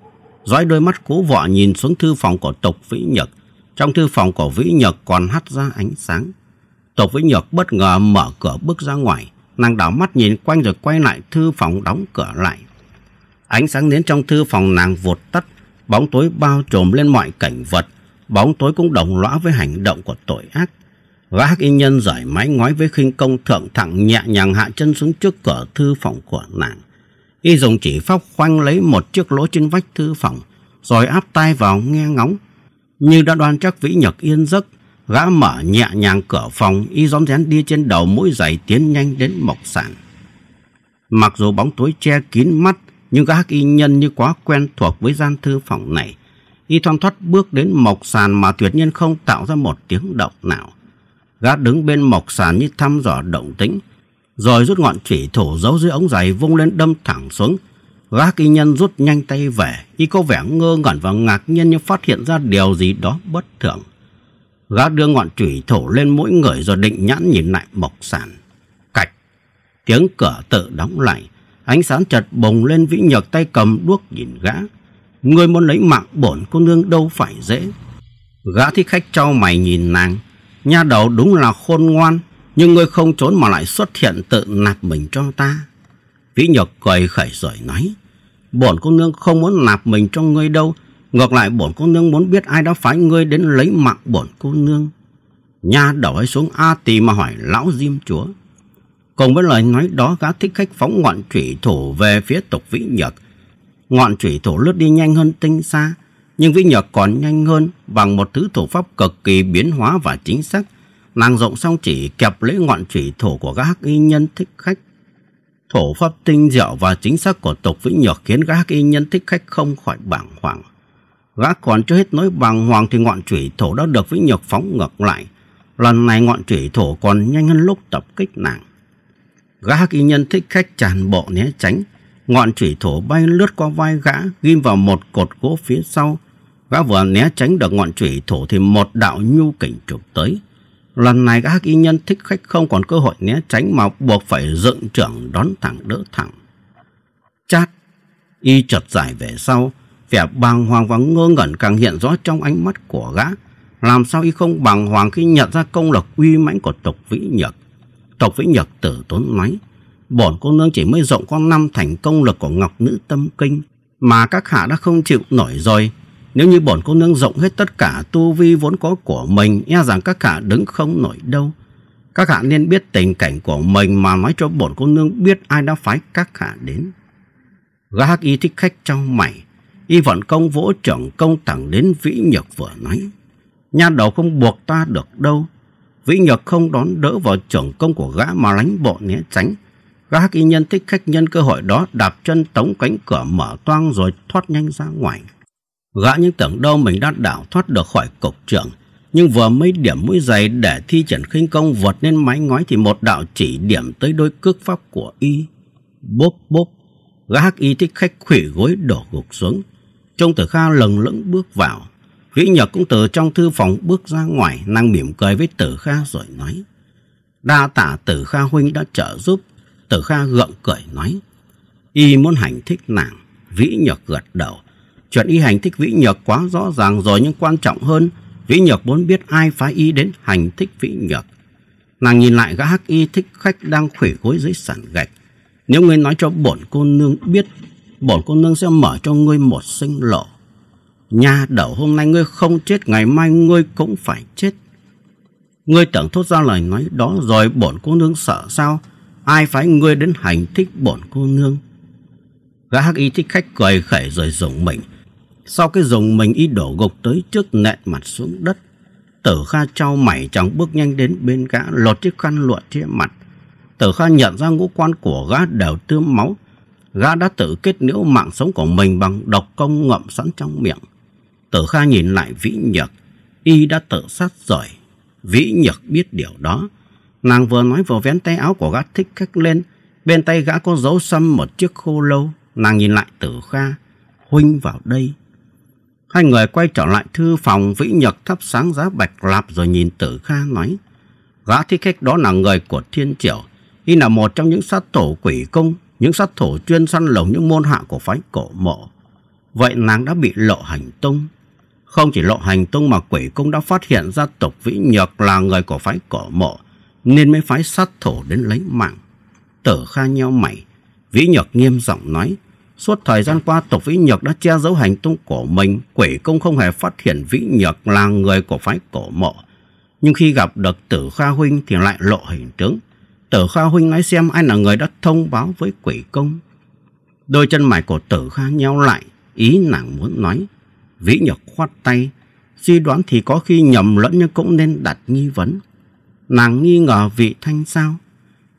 dõi đôi mắt cố vọ nhìn xuống thư phòng của Tộc Vĩ Nhật. Trong thư phòng của Vĩ Nhật còn hắt ra ánh sáng. Tộc Vĩ Nhật bất ngờ mở cửa bước ra ngoài, nàng đảo mắt nhìn quanh rồi quay lại thư phòng đóng cửa lại. Ánh sáng nến trong thư phòng nàng vụt tắt, bóng tối bao trùm lên mọi cảnh vật, bóng tối cũng đồng lõa với hành động của tội ác. Gã hắc y nhân giải mái ngói với khinh công thượng thẳng nhẹ nhàng hạ chân xuống trước cửa thư phòng của nàng. Y dùng chỉ pháp khoanh lấy một chiếc lỗ trên vách thư phòng, rồi áp tay vào nghe ngóng. Như đã đoan chắc vĩ nhật yên giấc, gã mở nhẹ nhàng cửa phòng, y rón rén đi trên đầu mũi giày tiến nhanh đến mộc sản. Mặc dù bóng tối che kín mắt, nhưng gã hắc y nhân như quá quen thuộc với gian thư phòng này, y thoăn thoắt bước đến mộc sàn mà tuyệt nhiên không tạo ra một tiếng động nào. Gã đứng bên mộc sàn như thăm dò động tĩnh, rồi rút ngọn chỉ thủ giấu dưới ống giày vung lên đâm thẳng xuống. Gã y nhân rút nhanh tay về, y có vẻ ngơ ngẩn và ngạc nhiên như phát hiện ra điều gì đó bất thường. Gã đưa ngọn chủy thủ lên mỗi người rồi định nhãn nhìn lại mộc sàn. Cạch! Tiếng cửa tự đóng lại, ánh sáng chật bùng lên vĩ nhược tay cầm đuốc nhìn gã. Ngươi muốn lấy mạng bổn cô nương đâu phải dễ Gã thích khách trao mày nhìn nàng Nha đầu đúng là khôn ngoan Nhưng ngươi không trốn mà lại xuất hiện tự nạp mình cho ta Vĩ nhược cười khẩy rồi nói Bổn cô nương không muốn nạp mình cho ngươi đâu Ngược lại bổn cô nương muốn biết ai đã phái ngươi đến lấy mạng bổn cô nương Nha đầu ấy xuống A tì mà hỏi lão diêm chúa Cùng với lời nói đó gã thích khách phóng ngoạn trụy thủ về phía tục vĩ nhược Ngọn chủy thổ lướt đi nhanh hơn tinh xa, nhưng vĩnh Nhược còn nhanh hơn bằng một thứ thủ pháp cực kỳ biến hóa và chính xác. Nàng rộng song chỉ kẹp lấy ngọn chủy thổ của các hắc y nhân thích khách. Thủ pháp tinh diệu và chính xác của tộc vĩnh Nhược khiến các hắc y nhân thích khách không khỏi bàng hoàng. Gã còn chưa hết nỗi bàng hoàng thì ngọn chủy thổ đã được vĩnh Nhược phóng ngược lại. Lần này ngọn chủy thổ còn nhanh hơn lúc tập kích nàng. Gã hắc y nhân thích khách tràn bộ né tránh Ngọn chủy thủ bay lướt qua vai gã, ghim vào một cột gỗ phía sau. Gã vừa né tránh được ngọn chủy thủ thì một đạo nhu kình chụp tới. Lần này gã hắc y nhân thích khách không còn cơ hội né tránh mà buộc phải dựng trưởng đón thẳng đỡ thẳng. Chát, y chợt giải về sau, vẻ bàng hoàng và ngơ ngẩn càng hiện rõ trong ánh mắt của gã. Làm sao y không bàng hoàng khi nhận ra công lực uy mãnh của tộc vĩ nhật. Tộc vĩ nhật tử tốn máy bổn cô nương chỉ mới rộng có năm thành công lực của Ngọc Nữ Tâm Kinh mà các hạ đã không chịu nổi rồi. Nếu như bổn cô nương rộng hết tất cả tu vi vốn có của mình, e rằng các hạ đứng không nổi đâu. Các hạ nên biết tình cảnh của mình mà nói cho bổn cô nương biết ai đã phái các hạ đến. Gã hắc y thích khách trong mày, y vận công vỗ trưởng công thẳng đến vĩ nhược vừa nói. Nha đầu không buộc ta được đâu, vĩ nhược không đón đỡ vào trưởng công của gã mà lánh bộ né tránh Gã hắc y nhân thích khách nhân cơ hội đó đạp chân tống cánh cửa mở toang rồi thoát nhanh ra ngoài. Gã những tưởng đâu mình đã đảo thoát được khỏi cục trưởng, nhưng vừa mới điểm mũi giày để thi triển khinh công vượt lên mái ngói thì một đạo chỉ điểm tới đôi cước pháp của y. Bốp bốp, gã hắc y thích khách khủy gối đổ gục xuống. Trông tử kha lừng lững bước vào. Vĩ nhật cũng từ trong thư phòng bước ra ngoài, nàng mỉm cười với tử kha rồi nói. Đa tạ tử kha huynh đã trợ giúp Tử Kha gượng cười nói. Y muốn hành thích nàng, Vĩ Nhược gật đầu. Chuyện y hành thích Vĩ Nhược quá rõ ràng rồi nhưng quan trọng hơn, Vĩ Nhược muốn biết ai phái y đến hành thích Vĩ Nhược. Nàng nhìn lại gã hắc y thích khách đang khủy gối dưới sàn gạch. Nếu ngươi nói cho bổn cô nương biết, bổn cô nương sẽ mở cho ngươi một sinh lộ. Nhà đầu hôm nay ngươi không chết, ngày mai ngươi cũng phải chết. Ngươi tưởng thốt ra lời nói đó rồi bổn cô nương sợ sao? ai phải ngươi đến hành thích bổn cô nương Gã hắc y thích khách cười khẩy rồi dùng mình Sau cái dùng mình y đổ gục tới trước nẹn mặt xuống đất Tử Kha trao mảy chẳng bước nhanh đến bên gã lột chiếc khăn lụa trên mặt Tử Kha nhận ra ngũ quan của gã đều tươm máu Gã đã tự kết liễu mạng sống của mình bằng độc công ngậm sẵn trong miệng Tử Kha nhìn lại Vĩ Nhược Y đã tự sát rồi Vĩ Nhược biết điều đó Nàng vừa nói vừa vén tay áo của gã thích khách lên. Bên tay gã có dấu xăm một chiếc khô lâu. Nàng nhìn lại tử kha. Huynh vào đây. Hai người quay trở lại thư phòng vĩ nhật thắp sáng giá bạch lạp rồi nhìn tử kha nói. Gã thích khách đó là người của thiên triều. Y là một trong những sát thủ quỷ công. Những sát thủ chuyên săn lùng những môn hạ của phái cổ mộ. Vậy nàng đã bị lộ hành tung. Không chỉ lộ hành tung mà quỷ công đã phát hiện ra tộc vĩ nhược là người của phái cổ mộ nên mới phái sát thủ đến lấy mạng. Tở Kha nheo mày, Vĩ Nhược nghiêm giọng nói, suốt thời gian qua tộc Vĩ Nhược đã che giấu hành tung của mình, quỷ công không hề phát hiện Vĩ Nhược là người của phái cổ mộ. Nhưng khi gặp được Tử Kha Huynh thì lại lộ hình tướng. Tử Kha Huynh nói xem ai là người đã thông báo với quỷ công. Đôi chân mày của Tử Kha nheo lại, ý nàng muốn nói. Vĩ Nhược khoát tay, suy đoán thì có khi nhầm lẫn nhưng cũng nên đặt nghi vấn. Nàng nghi ngờ vị thanh sao?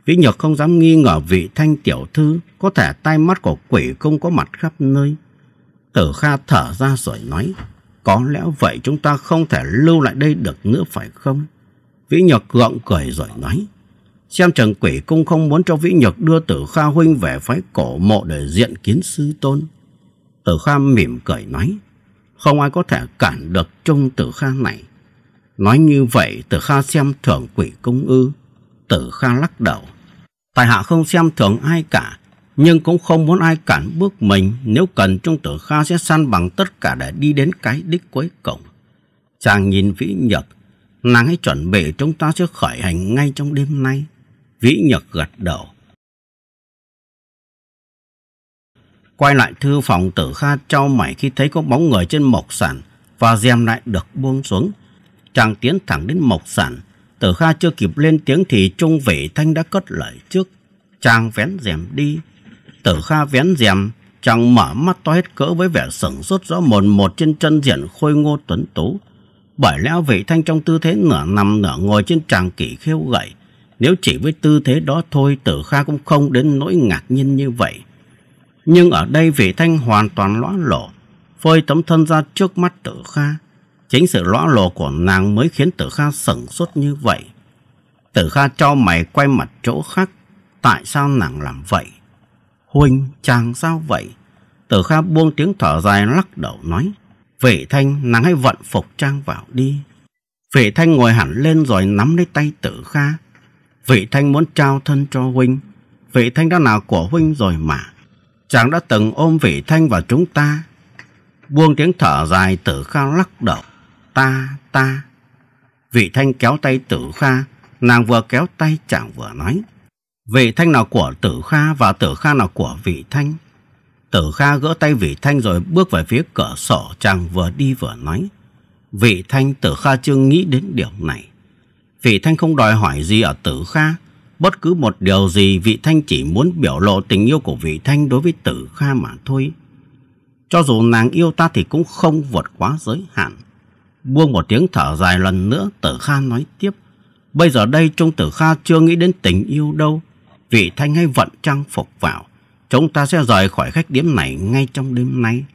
Vĩ Nhược không dám nghi ngờ vị thanh tiểu thư, có thể tai mắt của quỷ không có mặt khắp nơi. Tử Kha thở ra rồi nói, có lẽ vậy chúng ta không thể lưu lại đây được nữa phải không? Vĩ Nhược gượng cười rồi nói, xem Trần Quỷ Cung không muốn cho Vĩ Nhược đưa Tử Kha Huynh về phái cổ mộ để diện kiến sư tôn. Tử Kha mỉm cười nói, không ai có thể cản được trung Tử Kha này. Nói như vậy tử kha xem thưởng quỷ công ư. Tử kha lắc đầu. Tài hạ không xem thưởng ai cả. Nhưng cũng không muốn ai cản bước mình. Nếu cần trung tử kha sẽ săn bằng tất cả để đi đến cái đích cuối cùng. Chàng nhìn vĩ nhật. Nàng hãy chuẩn bị chúng ta sẽ khởi hành ngay trong đêm nay. Vĩ nhật gật đầu. Quay lại thư phòng tử kha trao mày khi thấy có bóng người trên mộc sản và rèm lại được buông xuống chàng tiến thẳng đến mộc sản. Tử Kha chưa kịp lên tiếng thì Trung vệ Thanh đã cất lời trước. Chàng vén rèm đi. Tử Kha vén rèm, chàng mở mắt to hết cỡ với vẻ sửng sốt rõ mồn một trên chân diện khôi ngô tuấn tú. Bởi lẽ vị Thanh trong tư thế nửa nằm nửa ngồi trên tràng kỷ khiêu gậy. Nếu chỉ với tư thế đó thôi Tử Kha cũng không đến nỗi ngạc nhiên như vậy. Nhưng ở đây vị Thanh hoàn toàn lõa lổ, phơi tấm thân ra trước mắt Tử Kha. Chính sự lõa lồ của nàng mới khiến Tử Kha sửng sốt như vậy. Tử Kha cho mày quay mặt chỗ khác. Tại sao nàng làm vậy? Huynh, chàng sao vậy? Tử Kha buông tiếng thở dài lắc đầu nói. Vệ thanh, nàng hãy vận phục trang vào đi. Vệ thanh ngồi hẳn lên rồi nắm lấy tay Tử Kha. Vệ thanh muốn trao thân cho huynh. Vệ thanh đã nào của huynh rồi mà. Chàng đã từng ôm vệ thanh vào chúng ta. Buông tiếng thở dài Tử Kha lắc đầu ta ta. Vị Thanh kéo tay Tử Kha, nàng vừa kéo tay chàng vừa nói. Vị Thanh nào của Tử Kha và Tử Kha nào của Vị Thanh. Tử Kha gỡ tay Vị Thanh rồi bước về phía cửa sổ chàng vừa đi vừa nói. Vị Thanh Tử Kha chưa nghĩ đến điều này. Vị Thanh không đòi hỏi gì ở Tử Kha. Bất cứ một điều gì Vị Thanh chỉ muốn biểu lộ tình yêu của Vị Thanh đối với Tử Kha mà thôi. Cho dù nàng yêu ta thì cũng không vượt quá giới hạn. Buông một tiếng thở dài lần nữa, tử Kha nói tiếp. Bây giờ đây Trung tử Kha chưa nghĩ đến tình yêu đâu. Vị Thanh hay vận trang phục vào. Chúng ta sẽ rời khỏi khách điếm này ngay trong đêm nay.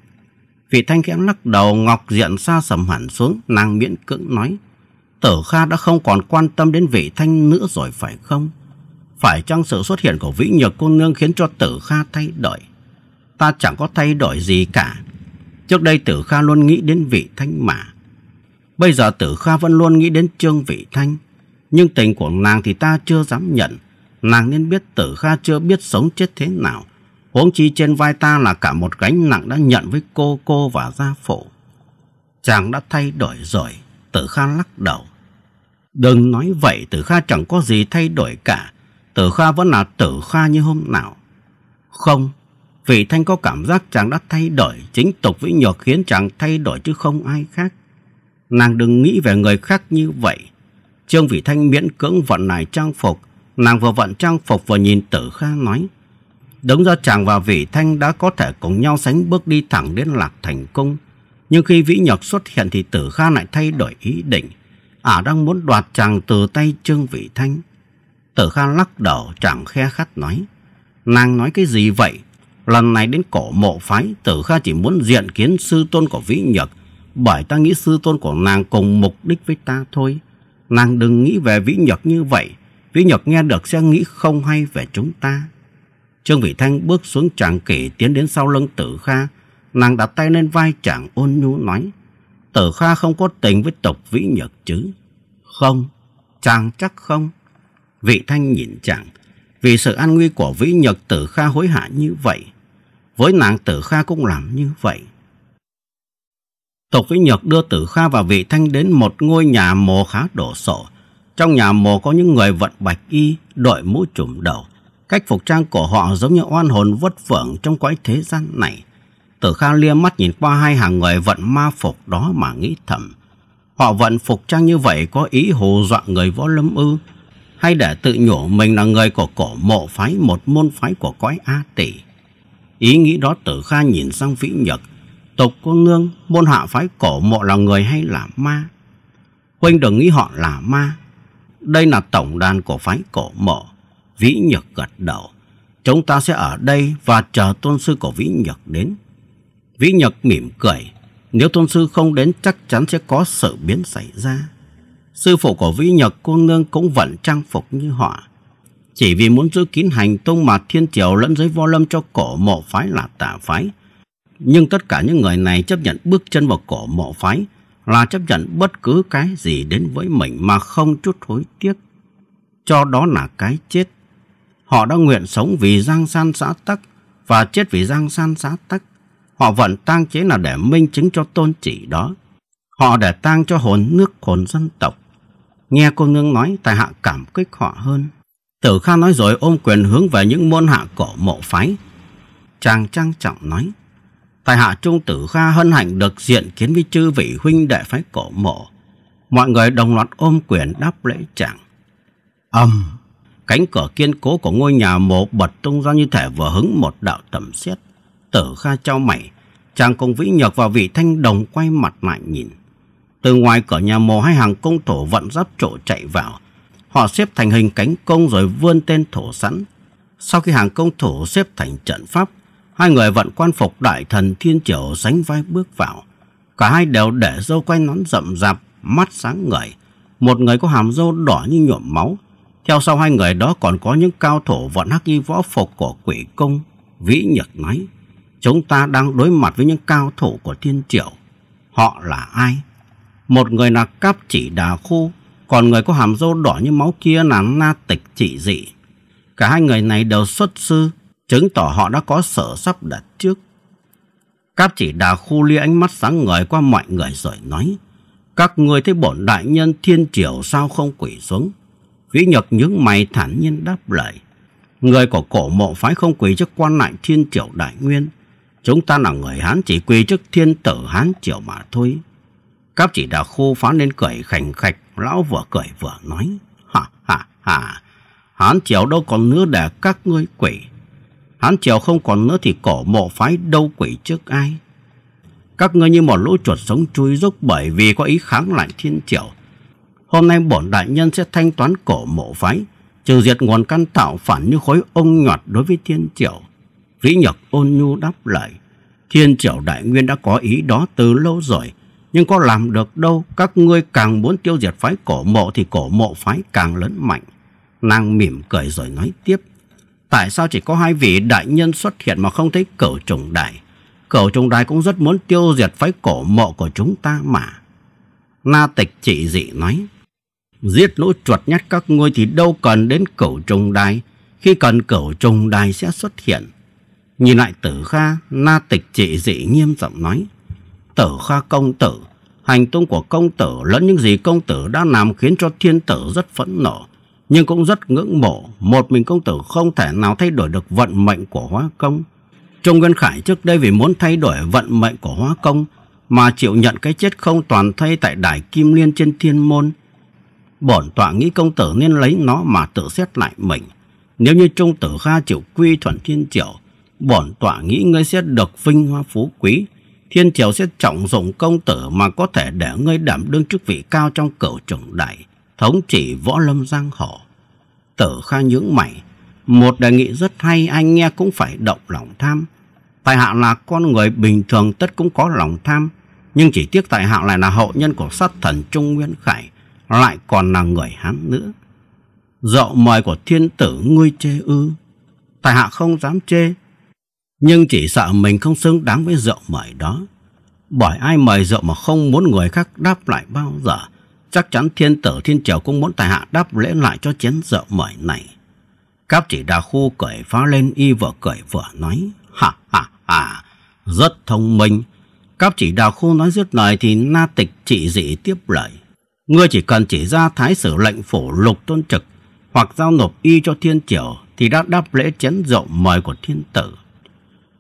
Vị Thanh khẽ lắc đầu ngọc diện xa sầm hẳn xuống, nàng miễn cưỡng nói. Tử Kha đã không còn quan tâm đến vị Thanh nữa rồi phải không? Phải chăng sự xuất hiện của Vĩ Nhược cô nương khiến cho Tử Kha thay đổi? Ta chẳng có thay đổi gì cả. Trước đây Tử Kha luôn nghĩ đến vị Thanh mà. Bây giờ Tử Kha vẫn luôn nghĩ đến Trương Vị Thanh. Nhưng tình của nàng thì ta chưa dám nhận. Nàng nên biết Tử Kha chưa biết sống chết thế nào. Huống chi trên vai ta là cả một gánh nặng đã nhận với cô cô và gia phụ. Chàng đã thay đổi rồi. Tử Kha lắc đầu. Đừng nói vậy Tử Kha chẳng có gì thay đổi cả. Tử Kha vẫn là Tử Kha như hôm nào. Không, Vị Thanh có cảm giác chàng đã thay đổi. Chính tục vĩ nhược khiến chàng thay đổi chứ không ai khác. Nàng đừng nghĩ về người khác như vậy. Trương Vĩ Thanh miễn cưỡng vận lại trang phục. Nàng vừa vận trang phục vừa nhìn tử kha nói. Đúng ra chàng và Vĩ Thanh đã có thể cùng nhau sánh bước đi thẳng đến Lạc Thành Cung. Nhưng khi Vĩ Nhật xuất hiện thì tử kha lại thay đổi ý định. Ả à, đang muốn đoạt chàng từ tay Trương Vĩ Thanh. Tử kha lắc đầu chàng khe khát nói. Nàng nói cái gì vậy? Lần này đến cổ mộ phái, tử kha chỉ muốn diện kiến sư tôn của Vĩ Nhật bởi ta nghĩ sư tôn của nàng cùng mục đích với ta thôi. Nàng đừng nghĩ về vĩ nhật như vậy, vĩ nhật nghe được sẽ nghĩ không hay về chúng ta. Trương Vĩ Thanh bước xuống tràng kỷ tiến đến sau lưng tử kha, nàng đặt tay lên vai chàng ôn nhu nói. Tử Kha không có tình với tộc Vĩ Nhật chứ? Không, chàng chắc không. Vị Thanh nhìn chàng, vì sự an nguy của Vĩ Nhật Tử Kha hối hả như vậy. Với nàng Tử Kha cũng làm như vậy. Tục Vĩ Nhược đưa Tử Kha và Vị Thanh đến một ngôi nhà mồ khá đổ sộ. Trong nhà mồ có những người vận bạch y, đội mũ trùm đầu. Cách phục trang của họ giống như oan hồn vất vưởng trong quái thế gian này. Tử Kha liếc mắt nhìn qua hai hàng người vận ma phục đó mà nghĩ thầm. Họ vận phục trang như vậy có ý hù dọa người võ lâm ư? Hay để tự nhủ mình là người của cổ mộ phái một môn phái của cõi A tỷ? Ý nghĩ đó Tử Kha nhìn sang Vĩ Nhật Tục của Ngương, môn hạ phái cổ mộ là người hay là ma? Huynh đừng nghĩ họ là ma. Đây là tổng đàn của phái cổ mộ. Vĩ Nhược gật đầu. Chúng ta sẽ ở đây và chờ tôn sư của Vĩ Nhược đến. Vĩ Nhược mỉm cười. Nếu tôn sư không đến chắc chắn sẽ có sự biến xảy ra. Sư phụ của Vĩ Nhược cô nương cũng vẫn trang phục như họ. Chỉ vì muốn giữ kín hành tung mà thiên triều lẫn giới vo lâm cho cổ mộ phái là tả phái nhưng tất cả những người này chấp nhận bước chân vào cổ mộ phái là chấp nhận bất cứ cái gì đến với mình mà không chút hối tiếc. Cho đó là cái chết. Họ đã nguyện sống vì giang san xã tắc và chết vì giang san xã tắc. Họ vẫn tang chế là để minh chứng cho tôn chỉ đó. Họ để tang cho hồn nước hồn dân tộc. Nghe cô nương nói, tài hạ cảm kích họ hơn. Tử Kha nói rồi ôm quyền hướng về những môn hạ cổ mộ phái. Chàng trang trọng nói tại hạ trung tử kha hân hạnh được diện kiến với chư vị huynh đệ phái cổ mộ mọi người đồng loạt ôm quyền đáp lễ chẳng âm cánh cửa kiên cố của ngôi nhà mộ bật tung ra như thể vừa hứng một đạo tẩm xét tử kha trao mày chàng cùng vĩ nhược vào vị thanh đồng quay mặt lại nhìn từ ngoài cửa nhà mộ hai hàng công thủ vận giáp trổ chạy vào họ xếp thành hình cánh công rồi vươn tên thổ sẵn sau khi hàng công thủ xếp thành trận pháp Hai người vận quan phục đại thần thiên triều sánh vai bước vào. Cả hai đều để râu quay nón rậm rạp, mắt sáng ngời. Một người có hàm râu đỏ như nhuộm máu. Theo sau hai người đó còn có những cao thủ vận hắc y võ phục của quỷ công Vĩ Nhật nói, chúng ta đang đối mặt với những cao thủ của thiên triều. Họ là ai? Một người là cáp chỉ đà khu, còn người có hàm râu đỏ như máu kia là na tịch trị dị. Cả hai người này đều xuất sư chứng tỏ họ đã có sở sắp đặt trước. Cáp chỉ đà khu lia ánh mắt sáng ngời qua mọi người rồi nói, các người thấy bổn đại nhân thiên triều sao không quỷ xuống? Vĩ Nhật những mày thản nhiên đáp lời. Người của cổ mộ phái không quỳ trước quan lại thiên triều đại nguyên. Chúng ta là người Hán chỉ quỳ trước thiên tử Hán triều mà thôi. Cáp chỉ đà khu phá lên cười khành khạch, lão vừa cười vừa nói. ha ha ha, Hán triều đâu còn nữa để các ngươi quỷ. Hán trèo không còn nữa thì cổ mộ phái đâu quỷ trước ai. Các ngươi như một lũ chuột sống chui rúc bởi vì có ý kháng lại thiên triều. Hôm nay bổn đại nhân sẽ thanh toán cổ mộ phái, trừ diệt nguồn căn tạo phản như khối ông nhọt đối với thiên triều. Vĩ Nhật ôn nhu đáp lại, thiên triều đại nguyên đã có ý đó từ lâu rồi, nhưng có làm được đâu, các ngươi càng muốn tiêu diệt phái cổ mộ thì cổ mộ phái càng lớn mạnh. Nàng mỉm cười rồi nói tiếp tại sao chỉ có hai vị đại nhân xuất hiện mà không thấy cửu trùng đại? Cửu trùng đại cũng rất muốn tiêu diệt phái cổ mộ của chúng ta mà. Na tịch chỉ dị nói. Giết lũ chuột nhắt các ngươi thì đâu cần đến cửu trùng đài. Khi cần cửu trùng đài sẽ xuất hiện. Nhìn lại tử kha, na tịch chỉ dị nghiêm giọng nói. Tử kha công tử, hành tung của công tử lẫn những gì công tử đã làm khiến cho thiên tử rất phẫn nộ nhưng cũng rất ngưỡng mộ, một mình công tử không thể nào thay đổi được vận mệnh của Hóa Công. Trung Nguyên Khải trước đây vì muốn thay đổi vận mệnh của Hóa Công mà chịu nhận cái chết không toàn thay tại đài Kim Liên trên Thiên Môn. Bổn tọa nghĩ công tử nên lấy nó mà tự xét lại mình. Nếu như Trung Tử Kha chịu quy thuận Thiên Triều, bổn tọa nghĩ ngươi sẽ được vinh hoa phú quý. Thiên Triều sẽ trọng dụng công tử mà có thể để ngươi đảm đương chức vị cao trong cửu trưởng đại thống chỉ võ lâm giang hồ. Tử Kha nhướng mày, một đề nghị rất hay anh nghe cũng phải động lòng tham. Tại hạ là con người bình thường tất cũng có lòng tham, nhưng chỉ tiếc tại hạ lại là hậu nhân của sát thần Trung Nguyên Khải, lại còn là người Hán nữa. Dậu mời của thiên tử ngươi chê ư? Tại hạ không dám chê, nhưng chỉ sợ mình không xứng đáng với rượu mời đó. Bởi ai mời rượu mà không muốn người khác đáp lại bao giờ chắc chắn thiên tử thiên triều cũng muốn tài hạ đáp lễ lại cho chiến dợ mời này. Các chỉ đà khu cởi phá lên y vừa cởi vừa nói, ha ha ha, rất thông minh. Các chỉ đào khu nói dứt lời thì na tịch chỉ dị tiếp lời. Ngươi chỉ cần chỉ ra thái sử lệnh phổ lục tôn trực hoặc giao nộp y cho thiên triều thì đã đáp lễ chén rộng mời của thiên tử.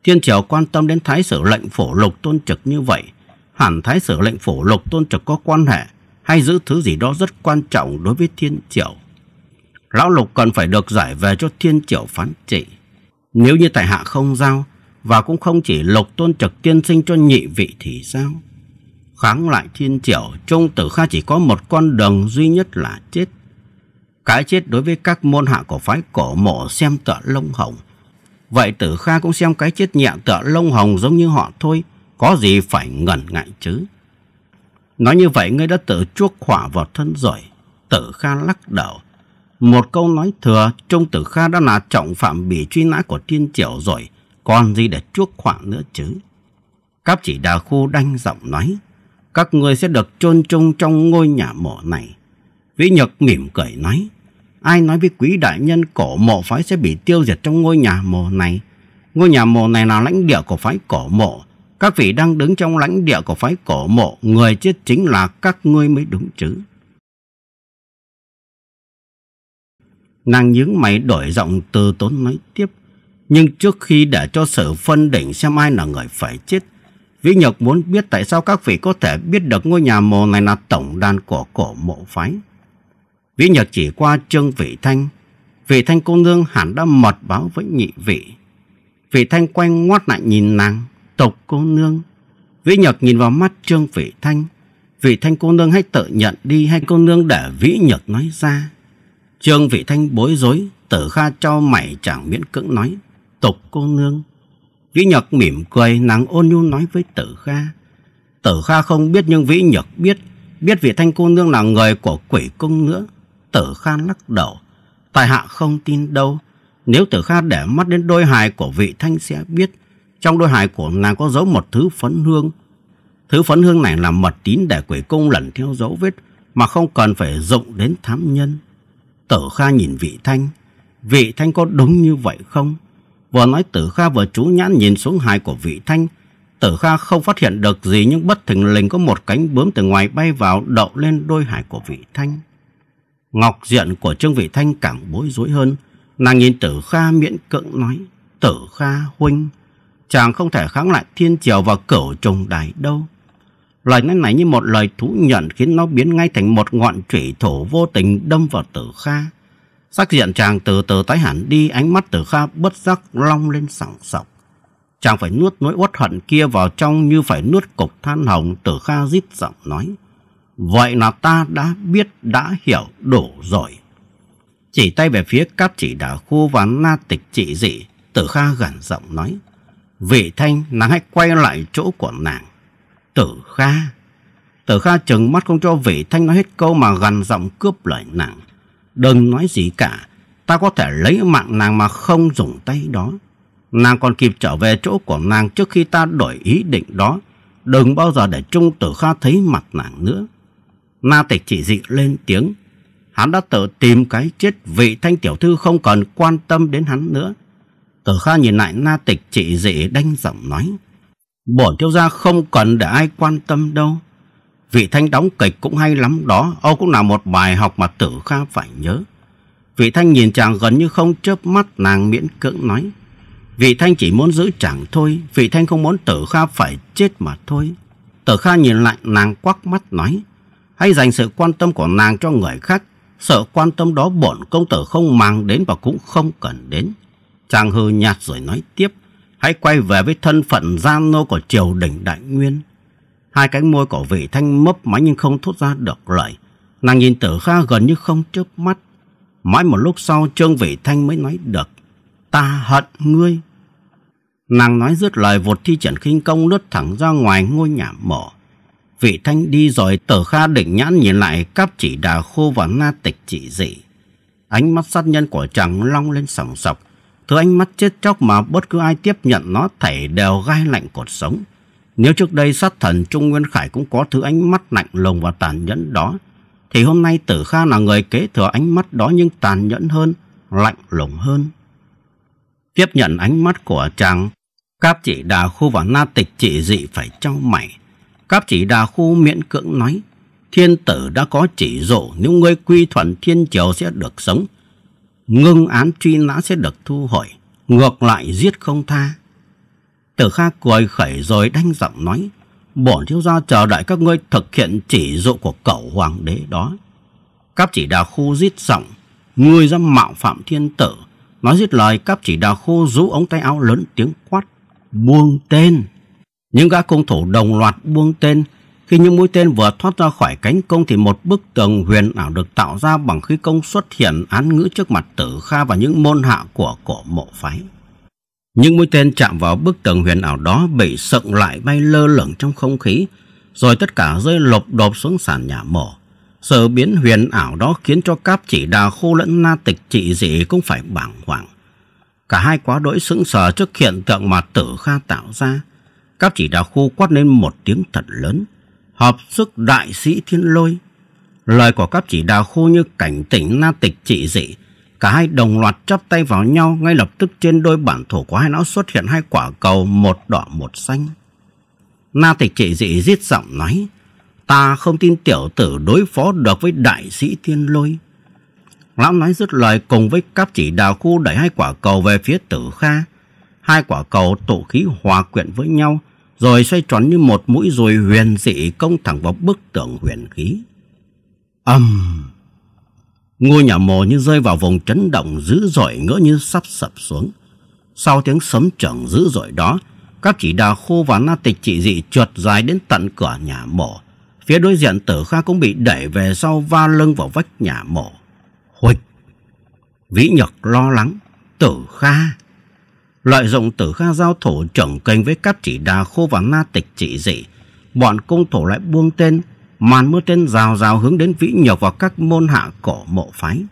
Thiên triều quan tâm đến thái sử lệnh phổ lục tôn trực như vậy. Hẳn thái sử lệnh phổ lục tôn trực có quan hệ hay giữ thứ gì đó rất quan trọng đối với thiên Triệu, Lão Lục cần phải được giải về cho thiên Triệu phán trị. Nếu như tại hạ không giao, và cũng không chỉ lục tôn trực tiên sinh cho nhị vị thì sao? Kháng lại thiên Triệu, trung tử kha chỉ có một con đường duy nhất là chết. Cái chết đối với các môn hạ của phái cổ mộ xem tựa lông hồng. Vậy tử kha cũng xem cái chết nhẹ tựa lông hồng giống như họ thôi, có gì phải ngần ngại chứ? Nói như vậy ngươi đã tự chuốc khỏa vào thân rồi. Tử Kha lắc đầu. Một câu nói thừa, Trung Tử Kha đã là trọng phạm bị truy nã của Thiên Triều rồi. Còn gì để chuốc khỏa nữa chứ? Các chỉ đà khu đanh giọng nói. Các người sẽ được chôn chung trong ngôi nhà mộ này. Vĩ Nhật mỉm cười nói. Ai nói với quý đại nhân cổ mộ phái sẽ bị tiêu diệt trong ngôi nhà mộ này? Ngôi nhà mộ này là lãnh địa của phái cổ mộ. Các vị đang đứng trong lãnh địa của phái cổ mộ, người chết chính là các ngươi mới đúng chứ. Nàng nhướng mày đổi giọng từ tốn nói tiếp. Nhưng trước khi để cho sự phân định xem ai là người phải chết, Vĩ Nhật muốn biết tại sao các vị có thể biết được ngôi nhà mộ này là tổng đàn của cổ mộ phái. Vĩ Nhật chỉ qua Trương Vị Thanh. Vị Thanh cô nương hẳn đã mật báo với nhị vị. Vị Thanh quay ngoắt lại nhìn nàng, tộc cô nương. Vĩ Nhật nhìn vào mắt Trương Vị Thanh. Vị Thanh cô nương hãy tự nhận đi hay cô nương để Vĩ Nhật nói ra. Trương Vị Thanh bối rối, tử kha cho mày chẳng miễn cưỡng nói. tộc cô nương. Vĩ Nhật mỉm cười, nàng ôn nhu nói với tử kha. Tử kha không biết nhưng Vĩ Nhật biết. Biết Vị Thanh cô nương là người của quỷ cung nữa. Tử kha lắc đầu. Tài hạ không tin đâu. Nếu tử kha để mắt đến đôi hài của Vị Thanh sẽ biết. Trong đôi hài của nàng có giấu một thứ phấn hương. Thứ phấn hương này là mật tín để quỷ cung lẩn theo dấu vết mà không cần phải dụng đến thám nhân. Tử Kha nhìn vị thanh. Vị thanh có đúng như vậy không? Vừa nói Tử Kha vừa chú nhãn nhìn xuống hài của vị thanh. Tử Kha không phát hiện được gì nhưng bất thình lình có một cánh bướm từ ngoài bay vào đậu lên đôi hải của vị thanh. Ngọc diện của Trương Vị Thanh càng bối rối hơn. Nàng nhìn Tử Kha miễn cưỡng nói, Tử Kha huynh chàng không thể kháng lại thiên triều và cửu trùng đài đâu. Lời nói này như một lời thú nhận khiến nó biến ngay thành một ngọn trụy thổ vô tình đâm vào tử kha. Sắc diện chàng từ từ tái hẳn đi, ánh mắt tử kha bất giác long lên sòng sọc. Chàng phải nuốt nỗi uất hận kia vào trong như phải nuốt cục than hồng, tử kha rít giọng nói. Vậy là ta đã biết, đã hiểu, đủ rồi. Chỉ tay về phía các chỉ đả khu và na tịch trị dị, tử kha gằn giọng nói. Vị thanh nàng hãy quay lại chỗ của nàng Tử Kha Tử Kha chừng mắt không cho vị thanh nói hết câu mà gần giọng cướp lời nàng Đừng nói gì cả Ta có thể lấy mạng nàng mà không dùng tay đó Nàng còn kịp trở về chỗ của nàng trước khi ta đổi ý định đó Đừng bao giờ để Trung Tử Kha thấy mặt nàng nữa Na tịch chỉ dị lên tiếng Hắn đã tự tìm cái chết vị thanh tiểu thư không cần quan tâm đến hắn nữa Tử Kha nhìn lại na tịch chị dị đanh giọng nói. Bổn thiếu gia không cần để ai quan tâm đâu. Vị Thanh đóng kịch cũng hay lắm đó. Âu cũng là một bài học mà Tử Kha phải nhớ. Vị Thanh nhìn chàng gần như không chớp mắt nàng miễn cưỡng nói. Vị Thanh chỉ muốn giữ chàng thôi. Vị Thanh không muốn Tử Kha phải chết mà thôi. Tử Kha nhìn lại nàng quắc mắt nói. Hãy dành sự quan tâm của nàng cho người khác. Sợ quan tâm đó bổn công tử không mang đến và cũng không cần đến. Trang hư nhạt rồi nói tiếp. Hãy quay về với thân phận gian nô của triều đình đại nguyên. Hai cánh môi của vị thanh mấp máy nhưng không thốt ra được lời. Nàng nhìn tử kha gần như không chớp mắt. Mãi một lúc sau Trương Vị Thanh mới nói được Ta hận ngươi Nàng nói dứt lời vụt thi triển khinh công lướt thẳng ra ngoài ngôi nhà mộ Vị Thanh đi rồi tử kha định nhãn nhìn lại cáp chỉ đà khô và na tịch chỉ dị Ánh mắt sát nhân của chàng long lên sòng sọc thứ ánh mắt chết chóc mà bất cứ ai tiếp nhận nó thảy đều gai lạnh cột sống. Nếu trước đây sát thần Trung Nguyên Khải cũng có thứ ánh mắt lạnh lùng và tàn nhẫn đó, thì hôm nay Tử Kha là người kế thừa ánh mắt đó nhưng tàn nhẫn hơn, lạnh lùng hơn. Tiếp nhận ánh mắt của chàng, Cáp chỉ đà khu và na tịch chỉ dị phải trao mày. Cáp chỉ đà khu miễn cưỡng nói, thiên tử đã có chỉ dụ nếu ngươi quy thuận thiên triều sẽ được sống ngưng án truy nã sẽ được thu hồi, ngược lại giết không tha. Tử Kha cười khẩy rồi đanh giọng nói, bổn thiếu gia chờ đợi các ngươi thực hiện chỉ dụ của cậu hoàng đế đó. Các chỉ đào khu giết giọng, ngươi dám mạo phạm thiên tử, nói giết lời các chỉ đào khu rũ ống tay áo lớn tiếng quát, buông tên. Những gã cung thủ đồng loạt buông tên, khi những mũi tên vừa thoát ra khỏi cánh công thì một bức tường huyền ảo được tạo ra bằng khí công xuất hiện án ngữ trước mặt tử kha và những môn hạ của cổ mộ phái. Những mũi tên chạm vào bức tường huyền ảo đó bị sựng lại bay lơ lửng trong không khí, rồi tất cả rơi lộp đột xuống sàn nhà mộ. Sự biến huyền ảo đó khiến cho cáp chỉ đà khô lẫn na tịch trị dị cũng phải bảng hoàng. Cả hai quá đỗi sững sờ trước hiện tượng mà tử kha tạo ra. Cáp chỉ đà khô quát lên một tiếng thật lớn hợp sức đại sĩ thiên lôi. Lời của các chỉ đào khu như cảnh tỉnh na tịch trị dị. Cả hai đồng loạt chắp tay vào nhau, ngay lập tức trên đôi bản thổ của hai não xuất hiện hai quả cầu, một đỏ một xanh. Na tịch trị dị giết giọng nói, ta không tin tiểu tử đối phó được với đại sĩ thiên lôi. Lão nói dứt lời cùng với các chỉ đào khu đẩy hai quả cầu về phía tử kha. Hai quả cầu tụ khí hòa quyện với nhau, rồi xoay tròn như một mũi rồi huyền dị công thẳng vào bức tượng huyền khí. Âm! Um, ngôi nhà mồ như rơi vào vùng chấn động dữ dội ngỡ như sắp sập xuống. Sau tiếng sấm chưởng dữ dội đó, các chỉ đà khô và na tịch trị dị trượt dài đến tận cửa nhà mổ. Phía đối diện tử kha cũng bị đẩy về sau va lưng vào vách nhà mổ. Huỵch! Vĩ nhật lo lắng. Tử kha! Lợi dụng tử kha giao thổ trưởng kênh với các chỉ đà khô và na tịch trị dị, bọn cung thổ lại buông tên, màn mưa tên rào rào hướng đến vĩ nhược và các môn hạ cổ mộ phái.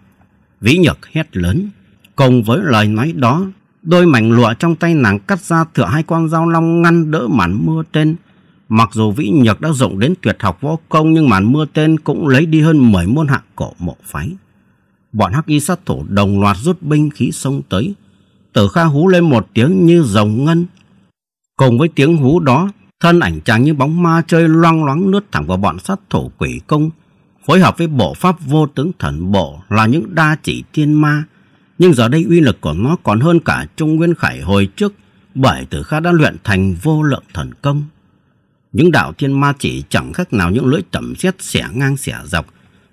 Vĩ nhược hét lớn, cùng với lời nói đó, đôi mảnh lụa trong tay nàng cắt ra thửa hai con dao long ngăn đỡ màn mưa tên. Mặc dù vĩ nhược đã dụng đến tuyệt học võ công nhưng màn mưa tên cũng lấy đi hơn mười môn hạ cổ mộ phái. Bọn hắc y sát thủ đồng loạt rút binh khí xông tới, Tử Kha hú lên một tiếng như rồng ngân. Cùng với tiếng hú đó, thân ảnh chàng như bóng ma chơi loang loáng lướt thẳng vào bọn sát thủ quỷ công, phối hợp với bộ pháp vô tướng thần bộ là những đa chỉ thiên ma. Nhưng giờ đây uy lực của nó còn hơn cả Trung Nguyên Khải hồi trước, bởi Tử Kha đã luyện thành vô lượng thần công. Những đạo thiên ma chỉ chẳng khác nào những lưỡi tẩm xét xẻ ngang xẻ dọc,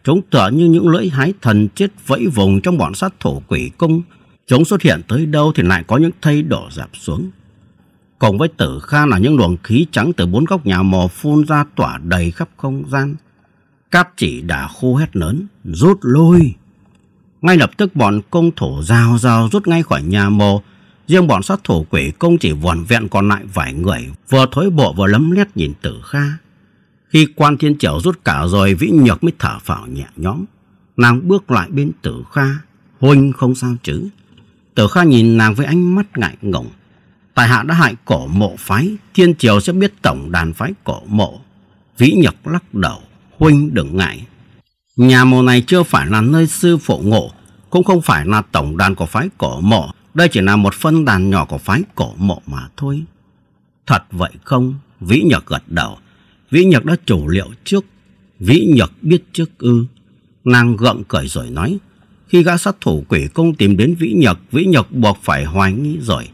chúng tựa như những lưỡi hái thần chết vẫy vùng trong bọn sát thủ quỷ công. Chúng xuất hiện tới đâu thì lại có những thay đổ dạp xuống. Cùng với tử kha là những luồng khí trắng từ bốn góc nhà mò phun ra tỏa đầy khắp không gian. Cáp chỉ đã khô hét lớn, rút lui. Ngay lập tức bọn công thủ rào rào rút ngay khỏi nhà mồ. Riêng bọn sát thủ quỷ công chỉ vòn vẹn còn lại vài người, vừa thối bộ vừa lấm lét nhìn tử kha. Khi quan thiên triều rút cả rồi, vĩ nhược mới thở phào nhẹ nhõm. Nàng bước lại bên tử kha, huynh không sao chứ. Tử Kha nhìn nàng với ánh mắt ngại ngùng. Tài hạ đã hại cổ mộ phái, thiên triều sẽ biết tổng đàn phái cổ mộ. Vĩ Nhật lắc đầu, huynh đừng ngại. Nhà mộ này chưa phải là nơi sư phụ ngộ, cũng không phải là tổng đàn của phái cổ mộ. Đây chỉ là một phân đàn nhỏ của phái cổ mộ mà thôi. Thật vậy không? Vĩ Nhật gật đầu. Vĩ Nhật đã chủ liệu trước. Vĩ Nhật biết trước ư. Nàng gượng cười rồi nói. Khi gã sát thủ quỷ công tìm đến Vĩ Nhật, Vĩ Nhật buộc phải hoài nghi rồi.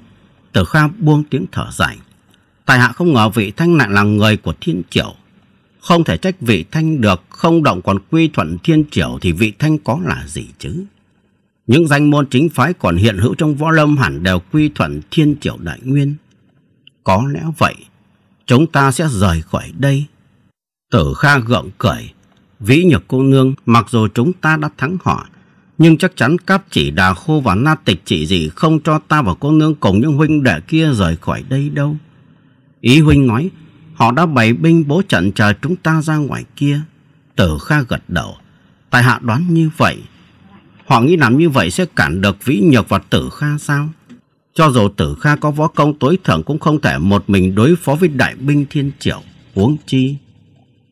Tử Kha buông tiếng thở dài. Tài hạ không ngờ vị thanh lại là người của thiên triều. Không thể trách vị thanh được, không động còn quy thuận thiên triều thì vị thanh có là gì chứ? Những danh môn chính phái còn hiện hữu trong võ lâm hẳn đều quy thuận thiên triều đại nguyên. Có lẽ vậy, chúng ta sẽ rời khỏi đây. Tử Kha gượng cười. Vĩ nhược cô nương, mặc dù chúng ta đã thắng họ, nhưng chắc chắn cáp chỉ đà khô và na tịch chỉ gì không cho ta và cô nương cùng những huynh đệ kia rời khỏi đây đâu. Ý huynh nói, họ đã bày binh bố trận chờ chúng ta ra ngoài kia. Tử Kha gật đầu, tại hạ đoán như vậy. Họ nghĩ làm như vậy sẽ cản được vĩ nhược và tử Kha sao? Cho dù tử Kha có võ công tối thượng cũng không thể một mình đối phó với đại binh thiên triệu, uống chi.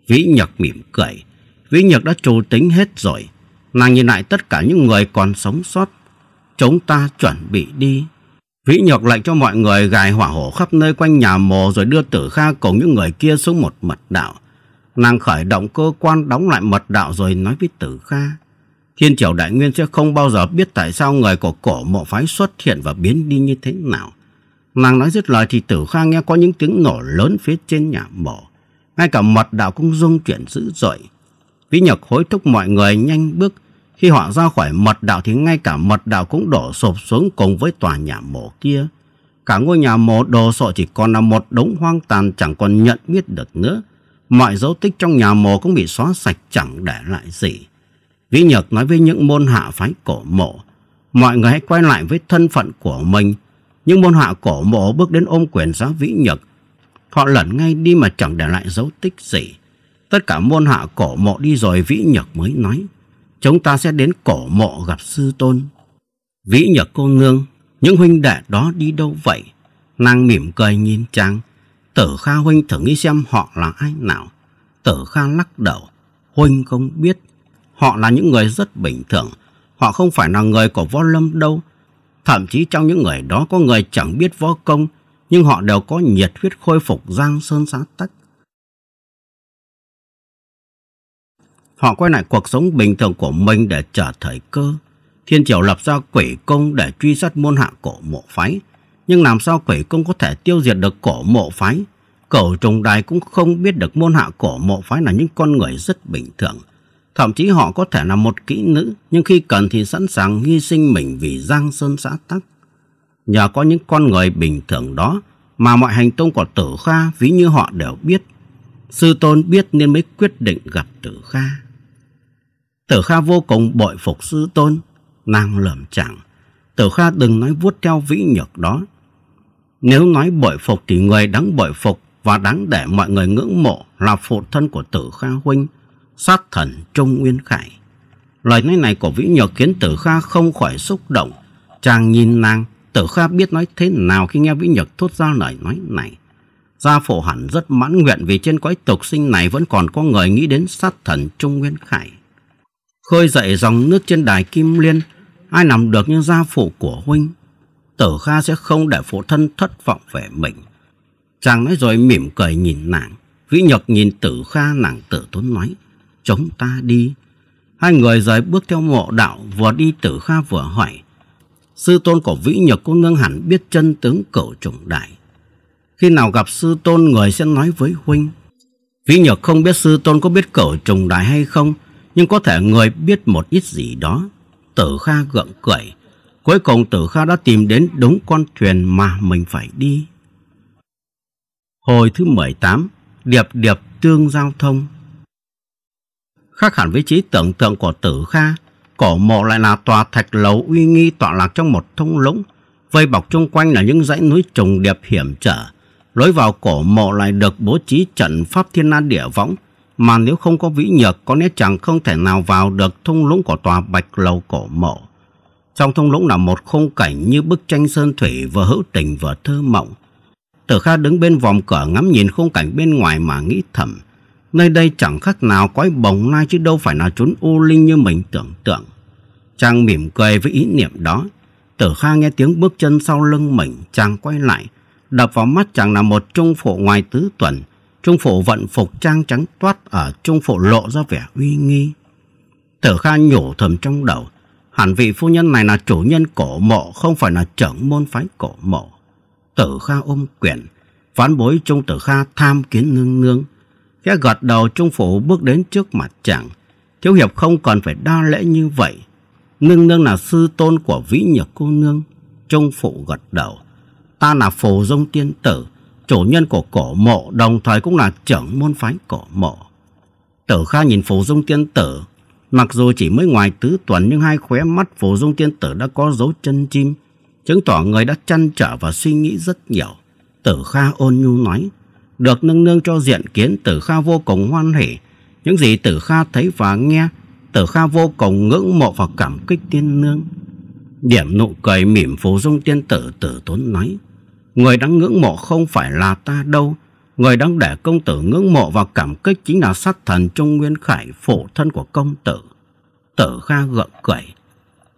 Vĩ nhược mỉm cười, vĩ nhược đã trù tính hết rồi Nàng nhìn lại tất cả những người còn sống sót. Chúng ta chuẩn bị đi. Vĩ Nhược lệnh cho mọi người gài hỏa hổ khắp nơi quanh nhà mồ rồi đưa Tử Kha cùng những người kia xuống một mật đạo. Nàng khởi động cơ quan đóng lại mật đạo rồi nói với Tử Kha. Thiên triều đại nguyên sẽ không bao giờ biết tại sao người của cổ mộ phái xuất hiện và biến đi như thế nào. Nàng nói dứt lời thì Tử Kha nghe có những tiếng nổ lớn phía trên nhà mộ. Ngay cả mật đạo cũng rung chuyển dữ dội. Vĩ Nhật hối thúc mọi người nhanh bước. Khi họ ra khỏi mật đạo thì ngay cả mật đạo cũng đổ sụp xuống cùng với tòa nhà mộ kia. Cả ngôi nhà mộ đồ sộ chỉ còn là một đống hoang tàn chẳng còn nhận biết được nữa. Mọi dấu tích trong nhà mộ cũng bị xóa sạch chẳng để lại gì. Vĩ Nhật nói với những môn hạ phái cổ mộ. Mọi người hãy quay lại với thân phận của mình. Những môn hạ cổ mộ bước đến ôm quyền giáo Vĩ Nhật. Họ lẩn ngay đi mà chẳng để lại dấu tích gì. Tất cả môn hạ cổ mộ đi rồi Vĩ Nhật mới nói. Chúng ta sẽ đến cổ mộ gặp sư tôn. Vĩ Nhật cô nương, những huynh đệ đó đi đâu vậy? Nàng mỉm cười nhìn chàng. Tử Kha huynh thử nghĩ xem họ là ai nào. Tử Kha lắc đầu. Huynh không biết. Họ là những người rất bình thường. Họ không phải là người của võ lâm đâu. Thậm chí trong những người đó có người chẳng biết võ công, nhưng họ đều có nhiệt huyết khôi phục giang sơn xã tách. Họ quay lại cuộc sống bình thường của mình để chờ thời cơ. Thiên Triều lập ra quỷ công để truy sát môn hạ cổ mộ phái. Nhưng làm sao quỷ công có thể tiêu diệt được cổ mộ phái? Cẩu trùng đài cũng không biết được môn hạ cổ mộ phái là những con người rất bình thường. Thậm chí họ có thể là một kỹ nữ, nhưng khi cần thì sẵn sàng hy sinh mình vì giang sơn xã tắc. Nhờ có những con người bình thường đó mà mọi hành tung của tử kha ví như họ đều biết. Sư tôn biết nên mới quyết định gặp tử kha. Tử Kha vô cùng bội phục sư tôn. Nam lẩm chẳng. Tử Kha đừng nói vuốt theo vĩ nhược đó. Nếu nói bội phục thì người đáng bội phục và đáng để mọi người ngưỡng mộ là phụ thân của Tử Kha huynh, sát thần Trung Nguyên Khải. Lời nói này của Vĩ Nhược khiến Tử Kha không khỏi xúc động. Chàng nhìn nàng, Tử Kha biết nói thế nào khi nghe Vĩ Nhược thốt ra lời nói này. Gia phổ hẳn rất mãn nguyện vì trên quái tục sinh này vẫn còn có người nghĩ đến sát thần Trung Nguyên Khải khơi dậy dòng nước trên đài Kim Liên, ai nằm được những gia phụ của huynh. Tử Kha sẽ không để phụ thân thất vọng về mình. Chàng nói rồi mỉm cười nhìn nàng, Vĩ Nhật nhìn Tử Kha nàng tử tốn nói, chống ta đi. Hai người rời bước theo mộ đạo, vừa đi Tử Kha vừa hỏi, sư tôn của Vĩ Nhật cô nương hẳn biết chân tướng cẩu trùng đại. Khi nào gặp sư tôn người sẽ nói với huynh. Vĩ Nhật không biết sư tôn có biết cẩu trùng đại hay không, nhưng có thể người biết một ít gì đó. Tử Kha gượng cười. Cuối cùng Tử Kha đã tìm đến đúng con thuyền mà mình phải đi. Hồi thứ 18, Điệp Điệp Tương Giao Thông Khác hẳn với trí tưởng tượng của Tử Kha, cổ mộ lại là tòa thạch lầu uy nghi tọa lạc trong một thung lũng, vây bọc chung quanh là những dãy núi trùng điệp hiểm trở. Lối vào cổ mộ lại được bố trí trận pháp thiên an địa võng, mà nếu không có vĩ nhược có lẽ chẳng không thể nào vào được thung lũng của tòa bạch lầu cổ mộ. Trong thung lũng là một khung cảnh như bức tranh sơn thủy vừa hữu tình vừa thơ mộng. Tử Kha đứng bên vòng cửa ngắm nhìn khung cảnh bên ngoài mà nghĩ thầm. Nơi đây chẳng khác nào cõi bồng lai chứ đâu phải là chốn u linh như mình tưởng tượng. Chàng mỉm cười với ý niệm đó. Tử Kha nghe tiếng bước chân sau lưng mình, chàng quay lại. Đập vào mắt chàng là một trung phụ ngoài tứ tuần, Trung phụ vận phục trang trắng toát ở trung phụ lộ ra vẻ uy nghi. Tử Kha nhổ thầm trong đầu, hẳn vị phu nhân này là chủ nhân cổ mộ, không phải là trưởng môn phái cổ mộ. Tử Kha ôm quyển, phán bối Trung Tử Kha tham kiến nương nương. Khẽ gật đầu Trung phụ bước đến trước mặt chàng. Thiếu hiệp không còn phải đa lễ như vậy. Nương nương là sư tôn của vĩ nhược cô nương. Trung phụ gật đầu. Ta là phù dung tiên tử chủ nhân của cổ mộ đồng thời cũng là trưởng môn phái cổ mộ. Tử Kha nhìn Phổ Dung Tiên Tử, mặc dù chỉ mới ngoài tứ tuần nhưng hai khóe mắt Phổ Dung Tiên Tử đã có dấu chân chim, chứng tỏ người đã chăn trở và suy nghĩ rất nhiều. Tử Kha ôn nhu nói, được nâng nương cho diện kiến Tử Kha vô cùng hoan hỉ, những gì Tử Kha thấy và nghe, Tử Kha vô cùng ngưỡng mộ và cảm kích tiên nương. Điểm nụ cười mỉm Phổ Dung Tiên Tử tử tốn nói, Người đang ngưỡng mộ không phải là ta đâu. Người đang để công tử ngưỡng mộ và cảm kích chính là sát thần Trung Nguyên Khải, phổ thân của công tử. Tử Kha gượng cười.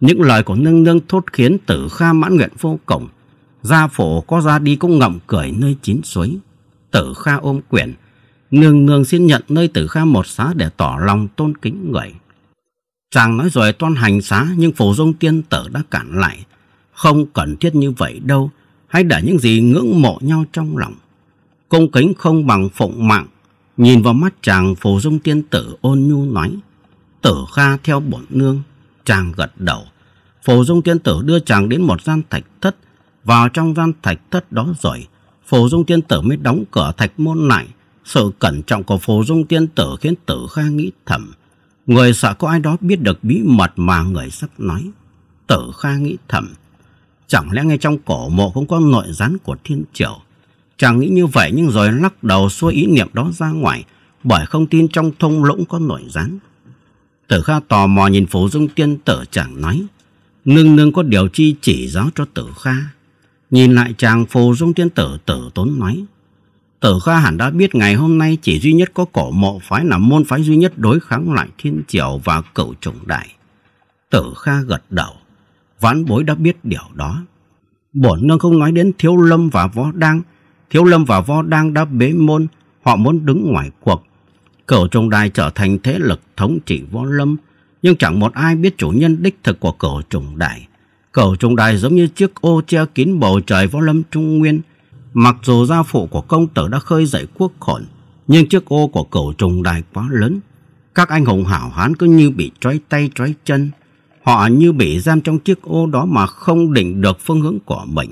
Những lời của nương nương thốt khiến tử Kha mãn nguyện vô cùng. Gia phổ có ra đi cũng ngậm cười nơi chín suối. Tử Kha ôm quyển. Nương nương xin nhận nơi tử Kha một xá để tỏ lòng tôn kính người. Chàng nói rồi toan hành xá nhưng phổ dung tiên tử đã cản lại. Không cần thiết như vậy đâu hay để những gì ngưỡng mộ nhau trong lòng. Cung kính không bằng phụng mạng, nhìn vào mắt chàng phù dung tiên tử ôn nhu nói, tử kha theo bổn nương, chàng gật đầu. Phù dung tiên tử đưa chàng đến một gian thạch thất, vào trong gian thạch thất đó rồi, phù dung tiên tử mới đóng cửa thạch môn lại. Sự cẩn trọng của phù dung tiên tử khiến tử kha nghĩ thầm, người sợ có ai đó biết được bí mật mà người sắp nói. Tử Kha nghĩ thầm, Chẳng lẽ ngay trong cổ mộ cũng có nội gián của thiên triều? Chàng nghĩ như vậy nhưng rồi lắc đầu xua ý niệm đó ra ngoài bởi không tin trong thông lũng có nội gián. Tử Kha tò mò nhìn Phú Dung Tiên Tử chàng nói Nương nương có điều chi chỉ giáo cho Tử Kha. Nhìn lại chàng Phù Dung Tiên Tử tử tốn nói Tử Kha hẳn đã biết ngày hôm nay chỉ duy nhất có cổ mộ phái là môn phái duy nhất đối kháng lại thiên triều và cựu trùng đại. Tử Kha gật đầu vãn bối đã biết điều đó. Bổn nương không nói đến thiếu lâm và võ đăng. Thiếu lâm và võ đăng đã bế môn, họ muốn đứng ngoài cuộc. Cửu trùng Đài trở thành thế lực thống trị võ lâm, nhưng chẳng một ai biết chủ nhân đích thực của cửu trùng Đài. Cửu trùng Đài giống như chiếc ô che kín bầu trời võ lâm Trung Nguyên. Mặc dù gia phụ của công tử đã khơi dậy quốc khổn, nhưng chiếc ô của cửu trùng Đài quá lớn. Các anh hùng hảo hán cứ như bị trói tay trói chân, Họ như bị giam trong chiếc ô đó mà không định được phương hướng của mình.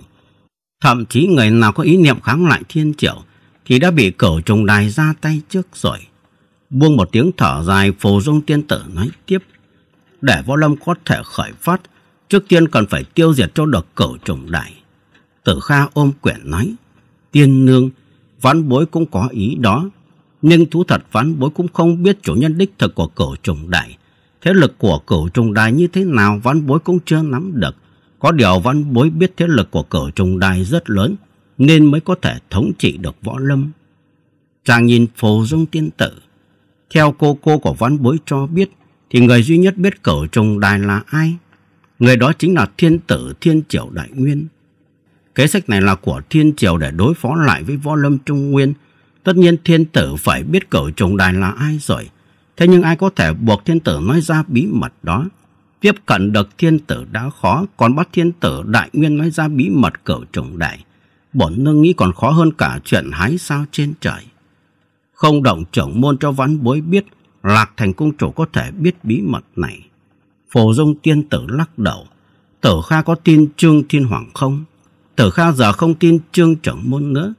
Thậm chí người nào có ý niệm kháng lại thiên triệu thì đã bị cẩu trùng đài ra tay trước rồi. Buông một tiếng thở dài, phù dung tiên tử nói tiếp. Để võ lâm có thể khởi phát, trước tiên cần phải tiêu diệt cho được cẩu trùng đài. Tử Kha ôm quyển nói, tiên nương, ván bối cũng có ý đó. Nhưng thú thật ván bối cũng không biết chủ nhân đích thực của cẩu trùng đài Thế lực của cửu trùng đài như thế nào văn bối cũng chưa nắm được. Có điều văn bối biết thế lực của cửu trùng đài rất lớn nên mới có thể thống trị được võ lâm. Chàng nhìn phổ dung tiên tử. Theo cô cô của văn bối cho biết thì người duy nhất biết cửu trùng đài là ai? Người đó chính là thiên tử thiên triều đại nguyên. Kế sách này là của thiên triều để đối phó lại với võ lâm trung nguyên. Tất nhiên thiên tử phải biết cửu trùng đài là ai rồi Thế nhưng ai có thể buộc thiên tử nói ra bí mật đó? Tiếp cận được thiên tử đã khó, còn bắt thiên tử đại nguyên nói ra bí mật cửu trùng đại. Bổn nương nghĩ còn khó hơn cả chuyện hái sao trên trời. Không động trưởng môn cho ván bối biết, Lạc Thành Cung Chủ có thể biết bí mật này. Phổ Dung tiên tử lắc đầu, Tử Kha có tin Trương Thiên Hoàng không? Tử Kha giờ không tin Trương trưởng môn nữa.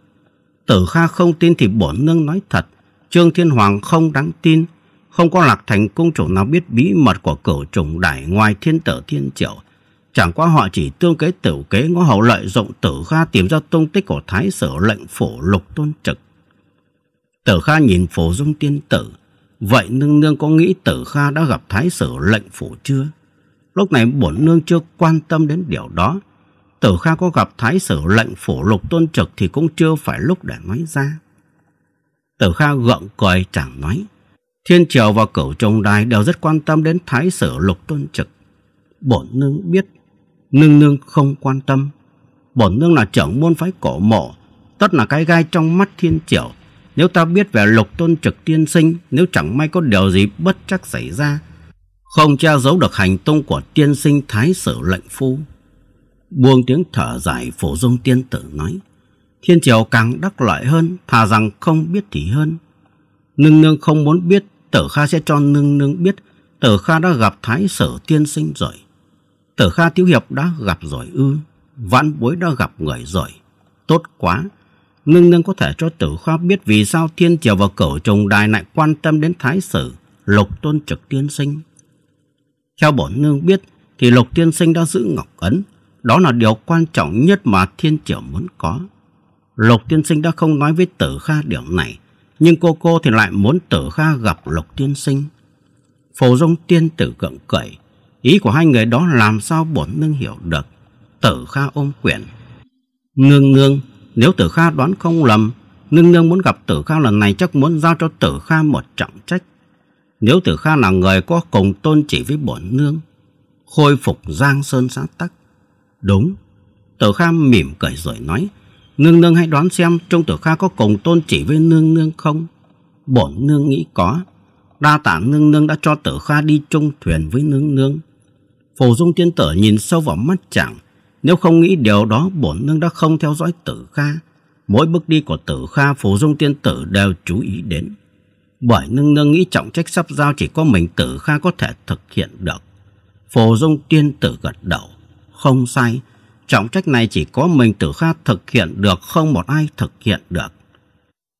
Tử Kha không tin thì bổn nương nói thật, Trương Thiên Hoàng không đáng tin, không có lạc thành cung chủ nào biết bí mật của cửu trùng đại ngoài thiên tử thiên triệu. Chẳng qua họ chỉ tương kế tử kế ngõ hậu lợi dụng tử kha tìm ra tung tích của thái sở lệnh phổ lục tôn trực. Tử kha nhìn phổ dung tiên tử. Vậy nương nương có nghĩ tử kha đã gặp thái sở lệnh phổ chưa? Lúc này bổn nương chưa quan tâm đến điều đó. Tử Kha có gặp thái sở lệnh phổ lục tôn trực thì cũng chưa phải lúc để nói ra. Tử Kha gượng cười chẳng nói. Thiên Triều và Cửu Trông Đài đều rất quan tâm đến thái sử lục tôn trực. Bổn nương biết, nương nương không quan tâm. Bổn nương là trưởng môn phái cổ mộ, tất là cái gai trong mắt Thiên Triều. Nếu ta biết về lục tôn trực tiên sinh, nếu chẳng may có điều gì bất chắc xảy ra, không che giấu được hành tung của tiên sinh thái sử lệnh phu. Buông tiếng thở dài phổ dung tiên tử nói, thiên triều càng đắc loại hơn, thà rằng không biết thì hơn. Nương nương không muốn biết Tử Kha sẽ cho nương nương biết Tử Kha đã gặp Thái Sở Tiên Sinh rồi. Tử Kha Tiếu Hiệp đã gặp rồi ư. Vãn bối đã gặp người rồi. Tốt quá. Nương nương có thể cho Tử Kha biết vì sao Thiên Triều và Cửu Trùng Đài lại quan tâm đến Thái Sở Lục Tôn Trực Tiên Sinh. Theo bổn nương biết thì Lục Tiên Sinh đã giữ Ngọc Ấn. Đó là điều quan trọng nhất mà Thiên Triều muốn có. Lục Tiên Sinh đã không nói với Tử Kha điểm này nhưng cô cô thì lại muốn tử kha gặp lục tiên sinh. Phổ dung tiên tử gượng cậy, ý của hai người đó làm sao bổn nương hiểu được. Tử kha ôm quyển. Nương nương, nếu tử kha đoán không lầm, nương nương muốn gặp tử kha lần này chắc muốn giao cho tử kha một trọng trách. Nếu tử kha là người có cùng tôn chỉ với bổn nương, khôi phục giang sơn xã tắc. Đúng, tử kha mỉm cười rồi nói, Nương nương hãy đoán xem Trung Tử Kha có cùng tôn chỉ với nương nương không? Bổn nương nghĩ có. Đa tả nương nương đã cho Tử Kha đi chung thuyền với nương nương. Phổ Dung tiên tử nhìn sâu vào mắt chàng. Nếu không nghĩ điều đó bổn nương đã không theo dõi Tử Kha. Mỗi bước đi của Tử Kha Phổ Dung tiên tử đều chú ý đến. Bởi nương nương nghĩ trọng trách sắp giao chỉ có mình Tử Kha có thể thực hiện được. Phổ Dung tiên tử gật đầu. Không sai, Trọng trách này chỉ có mình Tử Kha thực hiện được, không một ai thực hiện được.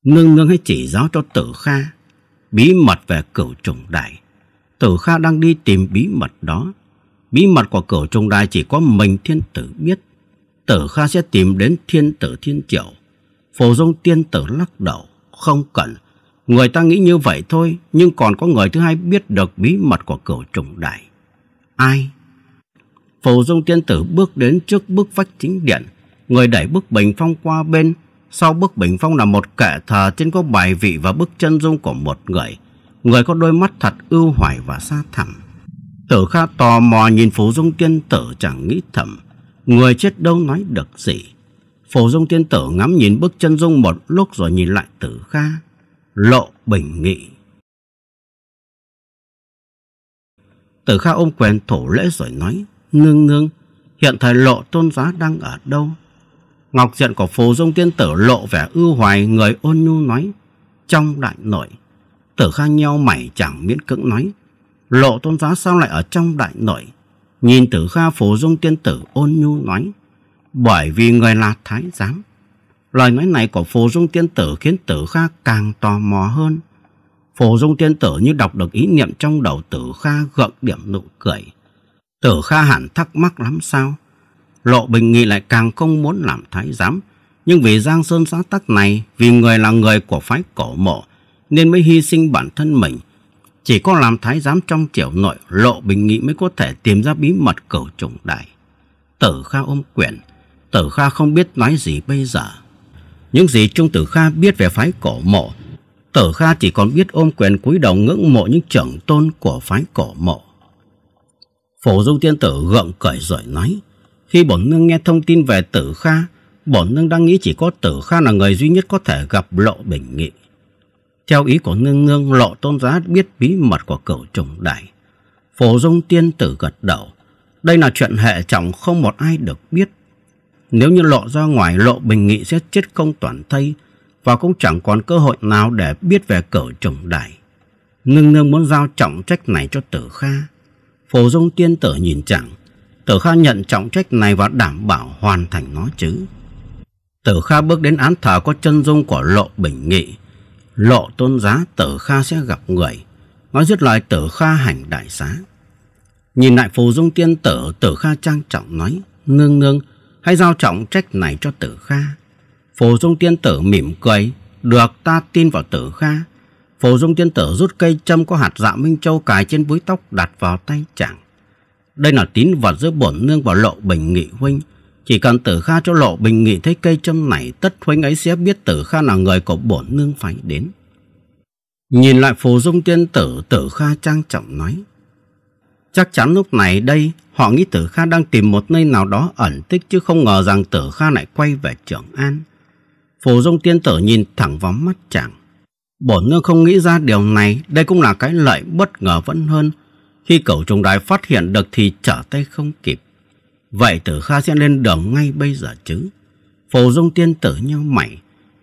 Nương nương hãy chỉ giáo cho Tử Kha bí mật về cửu trùng đại. Tử Kha đang đi tìm bí mật đó. Bí mật của cửu trùng đại chỉ có mình thiên tử biết. Tử Kha sẽ tìm đến thiên tử thiên triệu. Phổ dung tiên tử lắc đầu, không cần. Người ta nghĩ như vậy thôi, nhưng còn có người thứ hai biết được bí mật của cửu trùng đại. Ai? Phù Dung Tiên Tử bước đến trước bức vách chính điện, người đẩy bức bình phong qua bên. Sau bức bình phong là một kẻ thờ trên có bài vị và bức chân dung của một người. Người có đôi mắt thật ưu hoài và xa thẳm. Tử Kha tò mò nhìn Phù Dung Tiên Tử chẳng nghĩ thầm. Người chết đâu nói được gì. Phù Dung Tiên Tử ngắm nhìn bức chân dung một lúc rồi nhìn lại Tử Kha. Lộ bình nghị. Tử Kha ôm quyền thủ lễ rồi nói Nương nương, hiện thời lộ tôn giá đang ở đâu? Ngọc diện của phù dung tiên tử lộ vẻ ưu hoài người ôn nhu nói. Trong đại nội, tử kha nheo mày chẳng miễn cưỡng nói. Lộ tôn giá sao lại ở trong đại nội? Nhìn tử kha phù dung tiên tử ôn nhu nói. Bởi vì người là thái giám. Lời nói này của phù dung tiên tử khiến tử kha càng tò mò hơn. Phù dung tiên tử như đọc được ý niệm trong đầu tử kha gợn điểm nụ cười. Tử Kha hẳn thắc mắc lắm sao? Lộ Bình Nghị lại càng không muốn làm thái giám. Nhưng vì Giang Sơn xã tắc này, vì người là người của phái cổ mộ, nên mới hy sinh bản thân mình. Chỉ có làm thái giám trong triều nội, Lộ Bình Nghị mới có thể tìm ra bí mật cửu trùng đại. Tử Kha ôm quyển, Tử Kha không biết nói gì bây giờ. Những gì Trung Tử Kha biết về phái cổ mộ, Tử Kha chỉ còn biết ôm quyền cúi đầu ngưỡng mộ những trưởng tôn của phái cổ mộ. Phổ dung tiên tử gượng cười rồi nói Khi bổn nương nghe thông tin về tử kha Bổn nương đang nghĩ chỉ có tử kha là người duy nhất có thể gặp lộ bình nghị Theo ý của nương nương lộ tôn giá biết bí mật của cửu trùng đại Phổ dung tiên tử gật đầu Đây là chuyện hệ trọng không một ai được biết Nếu như lộ ra ngoài lộ bình nghị sẽ chết công toàn thây Và cũng chẳng còn cơ hội nào để biết về cửu trùng đại Nương nương muốn giao trọng trách này cho tử kha Phổ Dung Tiên Tử nhìn chẳng, Tử Kha nhận trọng trách này và đảm bảo hoàn thành nó chứ Tử Kha bước đến án thờ có chân dung của Lộ Bình Nghị Lộ tôn giá Tử Kha sẽ gặp người Nói dứt lời Tử Kha hành đại xá Nhìn lại Phù Dung Tiên Tử Tử Kha trang trọng nói Nương nương hãy giao trọng trách này cho Tử Kha Phù Dung Tiên Tử mỉm cười Được ta tin vào Tử Kha Phổ Dung tiên tử rút cây châm có hạt dạ Minh Châu cài trên búi tóc đặt vào tay chàng. Đây là tín vật giữa bổn nương và lộ bình nghị huynh. Chỉ cần tử kha cho lộ bình nghị thấy cây châm này, tất huynh ấy sẽ biết tử kha là người của bổn nương phải đến. Nhìn lại Phổ dung tiên tử, tử kha trang trọng nói. Chắc chắn lúc này đây, họ nghĩ tử kha đang tìm một nơi nào đó ẩn tích chứ không ngờ rằng tử kha lại quay về trưởng an. Phổ dung tiên tử nhìn thẳng vào mắt chàng. Bổn nương không nghĩ ra điều này, đây cũng là cái lợi bất ngờ vẫn hơn. Khi cẩu trùng đài phát hiện được thì trở tay không kịp. Vậy tử kha sẽ lên đường ngay bây giờ chứ. Phù dung tiên tử nhau mày.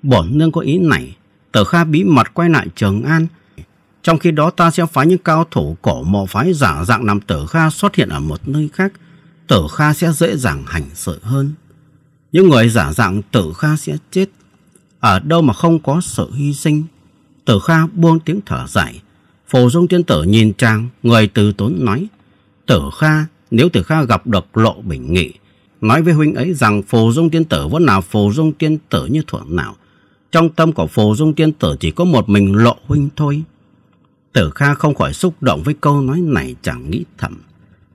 Bổn nương có ý này. Tử kha bí mật quay lại Trường An. Trong khi đó ta sẽ phái những cao thủ cổ mộ phái giả dạng làm tử kha xuất hiện ở một nơi khác. Tử kha sẽ dễ dàng hành sự hơn. Những người giả dạng tử kha sẽ chết. Ở đâu mà không có sự hy sinh Tử Kha buông tiếng thở dài. Phổ Dung Tiên Tử nhìn chàng, người từ tốn nói. Tử Kha, nếu Tử Kha gặp được Lộ Bình Nghị, nói với huynh ấy rằng Phổ Dung Tiên Tử vẫn là Phổ Dung Tiên Tử như thuở nào. Trong tâm của Phổ Dung Tiên Tử chỉ có một mình Lộ Huynh thôi. Tử Kha không khỏi xúc động với câu nói này chẳng nghĩ thầm.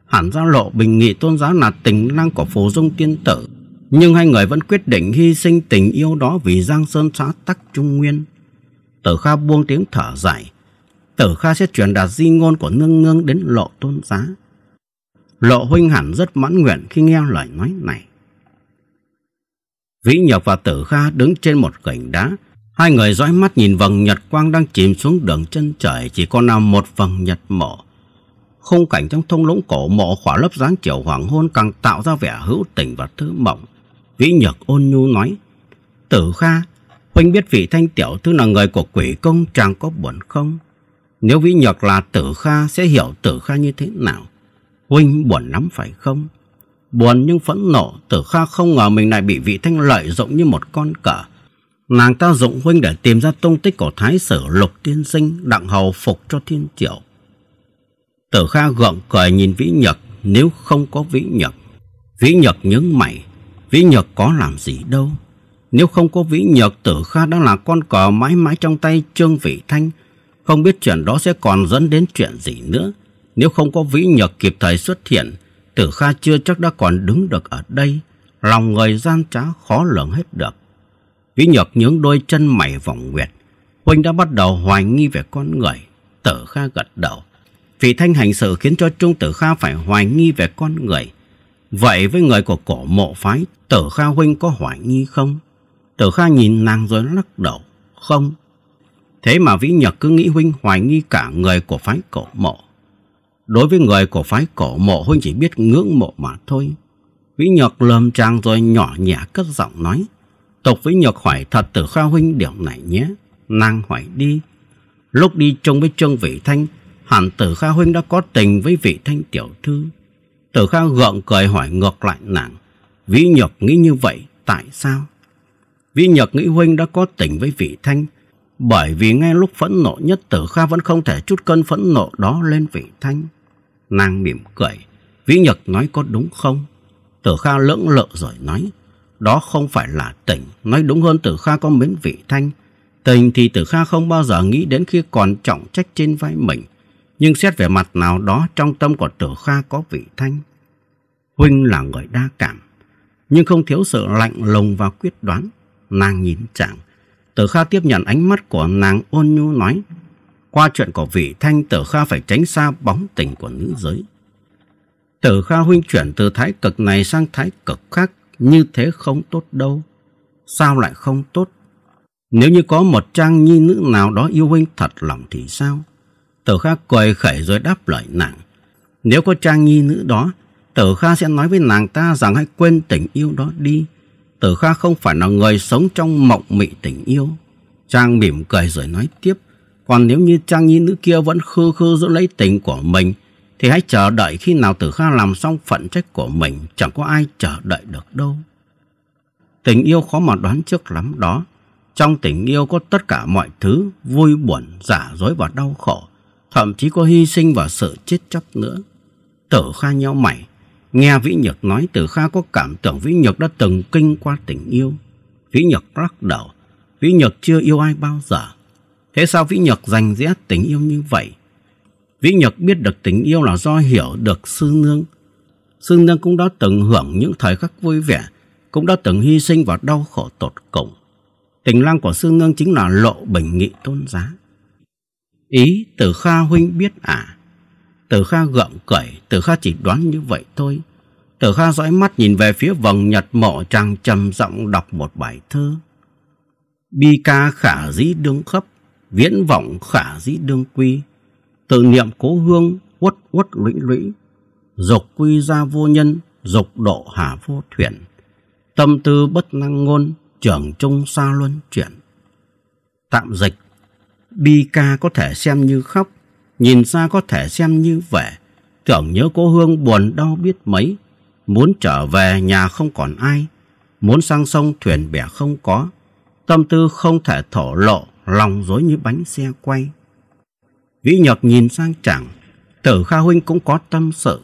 Hẳn ra Lộ Bình Nghị tôn giáo là tình năng của Phổ Dung Tiên Tử. Nhưng hai người vẫn quyết định hy sinh tình yêu đó vì Giang Sơn xã Tắc Trung Nguyên Tử Kha buông tiếng thở dài. Tử Kha sẽ truyền đạt di ngôn của nương nương đến lộ tôn giá. Lộ huynh hẳn rất mãn nguyện khi nghe lời nói này. Vĩ Nhật và Tử Kha đứng trên một gành đá. Hai người dõi mắt nhìn vầng nhật quang đang chìm xuống đường chân trời chỉ còn nằm một vầng nhật mộ. Khung cảnh trong thung lũng cổ mộ khỏa lấp dáng chiều hoàng hôn càng tạo ra vẻ hữu tình và thư mộng. Vĩ Nhật ôn nhu nói, Tử Kha, Huynh biết vị thanh tiểu thư là người của quỷ công chàng có buồn không? Nếu vĩ nhược là tử kha sẽ hiểu tử kha như thế nào? Huynh buồn lắm phải không? Buồn nhưng phẫn nộ, tử kha không ngờ mình lại bị vị thanh lợi dụng như một con cờ. Nàng ta dụng huynh để tìm ra tung tích của thái sử lục tiên sinh đặng hầu phục cho thiên triệu. Tử kha gượng cười nhìn vĩ nhật. nếu không có vĩ nhật, Vĩ nhật nhướng mày, vĩ nhật có làm gì đâu. Nếu không có vĩ nhược tử kha đang là con cờ mãi mãi trong tay Trương Vị Thanh, không biết chuyện đó sẽ còn dẫn đến chuyện gì nữa. Nếu không có vĩ nhược kịp thời xuất hiện, tử kha chưa chắc đã còn đứng được ở đây. Lòng người gian trá khó lường hết được. Vĩ nhược nhướng đôi chân mày vòng nguyệt. Huynh đã bắt đầu hoài nghi về con người. Tử kha gật đầu. Vị thanh hành sự khiến cho Trung Tử Kha phải hoài nghi về con người. Vậy với người của cổ mộ phái, Tử Kha Huynh có hoài nghi không? Tử Kha nhìn nàng rồi lắc đầu. Không. Thế mà Vĩ Nhật cứ nghĩ huynh hoài nghi cả người của phái cổ mộ. Đối với người của phái cổ mộ huynh chỉ biết ngưỡng mộ mà thôi. Vĩ Nhật lầm trang rồi nhỏ nhẹ cất giọng nói. Tục Vĩ Nhật hỏi thật Tử Kha huynh điều này nhé. Nàng hỏi đi. Lúc đi chung với Trương Vĩ Thanh, hẳn Tử Kha huynh đã có tình với Vĩ Thanh tiểu thư. Tử Kha gượng cười hỏi ngược lại nàng. Vĩ Nhật nghĩ như vậy tại sao? Vĩ Nhật nghĩ huynh đã có tình với vị thanh, bởi vì ngay lúc phẫn nộ nhất Tử Kha vẫn không thể chút cơn phẫn nộ đó lên vị thanh. Nàng mỉm cười, Vĩ Nhật nói có đúng không? Tử Kha lưỡng lự rồi nói, đó không phải là tình, nói đúng hơn Tử Kha có mến vị thanh. Tình thì Tử Kha không bao giờ nghĩ đến khi còn trọng trách trên vai mình, nhưng xét về mặt nào đó trong tâm của Tử Kha có vị thanh. Huynh là người đa cảm, nhưng không thiếu sự lạnh lùng và quyết đoán nàng nhìn chàng. Tử Kha tiếp nhận ánh mắt của nàng ôn nhu nói. Qua chuyện của vị thanh Tử Kha phải tránh xa bóng tình của nữ giới. Tử Kha huynh chuyển từ thái cực này sang thái cực khác như thế không tốt đâu. Sao lại không tốt? Nếu như có một trang nhi nữ nào đó yêu huynh thật lòng thì sao? Tử Kha cười khẩy rồi đáp lời nàng. Nếu có trang nhi nữ đó, Tử Kha sẽ nói với nàng ta rằng hãy quên tình yêu đó đi. Tử Kha không phải là người sống trong mộng mị tình yêu. Trang mỉm cười rồi nói tiếp. Còn nếu như Trang nhìn nữ kia vẫn khư khư giữ lấy tình của mình, thì hãy chờ đợi khi nào Tử Kha làm xong phận trách của mình, chẳng có ai chờ đợi được đâu. Tình yêu khó mà đoán trước lắm đó. Trong tình yêu có tất cả mọi thứ, vui buồn, giả dối và đau khổ, thậm chí có hy sinh và sự chết chóc nữa. Tử Kha nhau mày, Nghe Vĩ Nhật nói Tử Kha có cảm tưởng Vĩ Nhật đã từng kinh qua tình yêu. Vĩ Nhật lắc đầu. Vĩ Nhật chưa yêu ai bao giờ. Thế sao Vĩ Nhật dành rẽ tình yêu như vậy? Vĩ Nhật biết được tình yêu là do hiểu được sư nương. Sư nương cũng đã từng hưởng những thời khắc vui vẻ, cũng đã từng hy sinh và đau khổ tột cùng. Tình lang của sư nương chính là lộ bình nghị tôn giá. Ý từ Kha huynh biết à? Tử Kha gượng cười, Tử Kha chỉ đoán như vậy thôi. Tử Kha dõi mắt nhìn về phía vầng nhật mộ trang trầm giọng đọc một bài thơ. Bi ca khả dĩ đương khấp, viễn vọng khả dĩ đương quy. Tự niệm cố hương, uất uất lũy lũy. Dục quy gia vô nhân, dục độ hà vô thuyền. Tâm tư bất năng ngôn, trưởng trung xa luân chuyển. Tạm dịch, bi ca có thể xem như khóc, Nhìn xa có thể xem như vẻ Tưởng nhớ cô Hương buồn đau biết mấy Muốn trở về nhà không còn ai Muốn sang sông thuyền bè không có Tâm tư không thể thổ lộ Lòng dối như bánh xe quay Vĩ Nhật nhìn sang chẳng Tử Kha Huynh cũng có tâm sự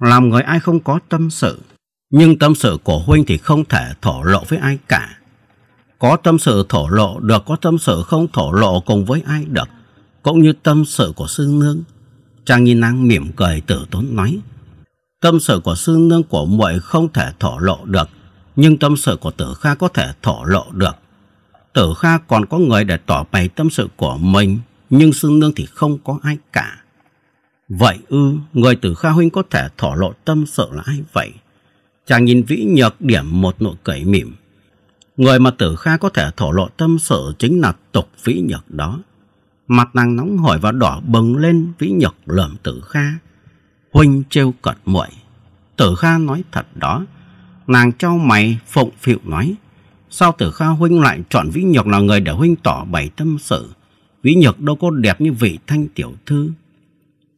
Làm người ai không có tâm sự Nhưng tâm sự của Huynh thì không thể thổ lộ với ai cả Có tâm sự thổ lộ được Có tâm sự không thổ lộ cùng với ai được cũng như tâm sự của sư nương. Trang Nhi Năng mỉm cười tử tốn nói. Tâm sự của sư nương của muội không thể thổ lộ được, nhưng tâm sự của tử kha có thể thổ lộ được. Tử kha còn có người để tỏ bày tâm sự của mình, nhưng sư nương thì không có ai cả. Vậy ư, người tử kha huynh có thể thổ lộ tâm sự là ai vậy? Chàng nhìn vĩ nhược điểm một nụ cười mỉm. Người mà tử kha có thể thổ lộ tâm sự chính là tục vĩ nhược đó mặt nàng nóng hổi và đỏ bừng lên vĩ nhược lườm tử kha huynh trêu cợt muội tử kha nói thật đó nàng cho mày phụng phịu nói sao tử kha huynh lại chọn vĩ nhược là người để huynh tỏ bày tâm sự vĩ nhược đâu có đẹp như vị thanh tiểu thư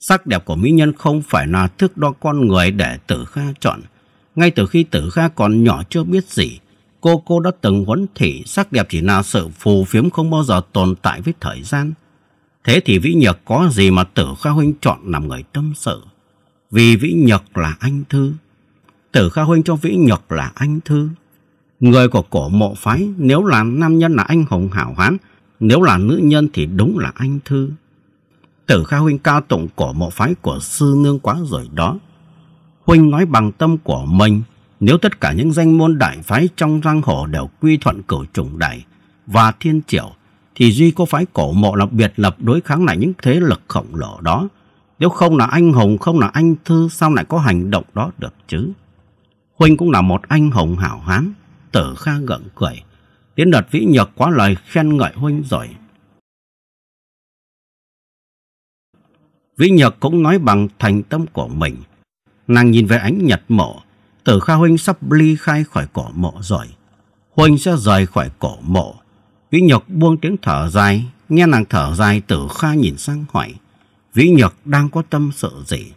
sắc đẹp của mỹ nhân không phải là thước đo con người để tử kha chọn ngay từ khi tử kha còn nhỏ chưa biết gì cô cô đã từng huấn thị sắc đẹp chỉ là sự phù phiếm không bao giờ tồn tại với thời gian Thế thì Vĩ Nhược có gì mà Tử Kha Huynh chọn làm người tâm sự? Vì Vĩ Nhược là anh Thư. Tử Kha Huynh cho Vĩ Nhược là anh Thư. Người của cổ mộ phái, nếu là nam nhân là anh hùng hảo hán, nếu là nữ nhân thì đúng là anh Thư. Tử Kha Huynh cao tụng cổ mộ phái của sư nương quá rồi đó. Huynh nói bằng tâm của mình, nếu tất cả những danh môn đại phái trong răng hồ đều quy thuận cửu trùng đại và thiên triều, thì Duy có phải cổ mộ là biệt lập đối kháng lại những thế lực khổng lồ đó. Nếu không là anh hùng, không là anh thư, sao lại có hành động đó được chứ? Huynh cũng là một anh hùng hảo hán. Tử Kha gượng cười. Tiến đợt vĩ nhật quá lời khen ngợi Huynh rồi. Vĩ nhật cũng nói bằng thành tâm của mình. Nàng nhìn về ánh nhật mộ. Tử Kha Huynh sắp ly khai khỏi cổ mộ rồi. Huynh sẽ rời khỏi cổ mộ Vĩ Nhược buông tiếng thở dài, nghe nàng thở dài tử kha nhìn sang hỏi. Vĩ Nhược đang có tâm sự gì?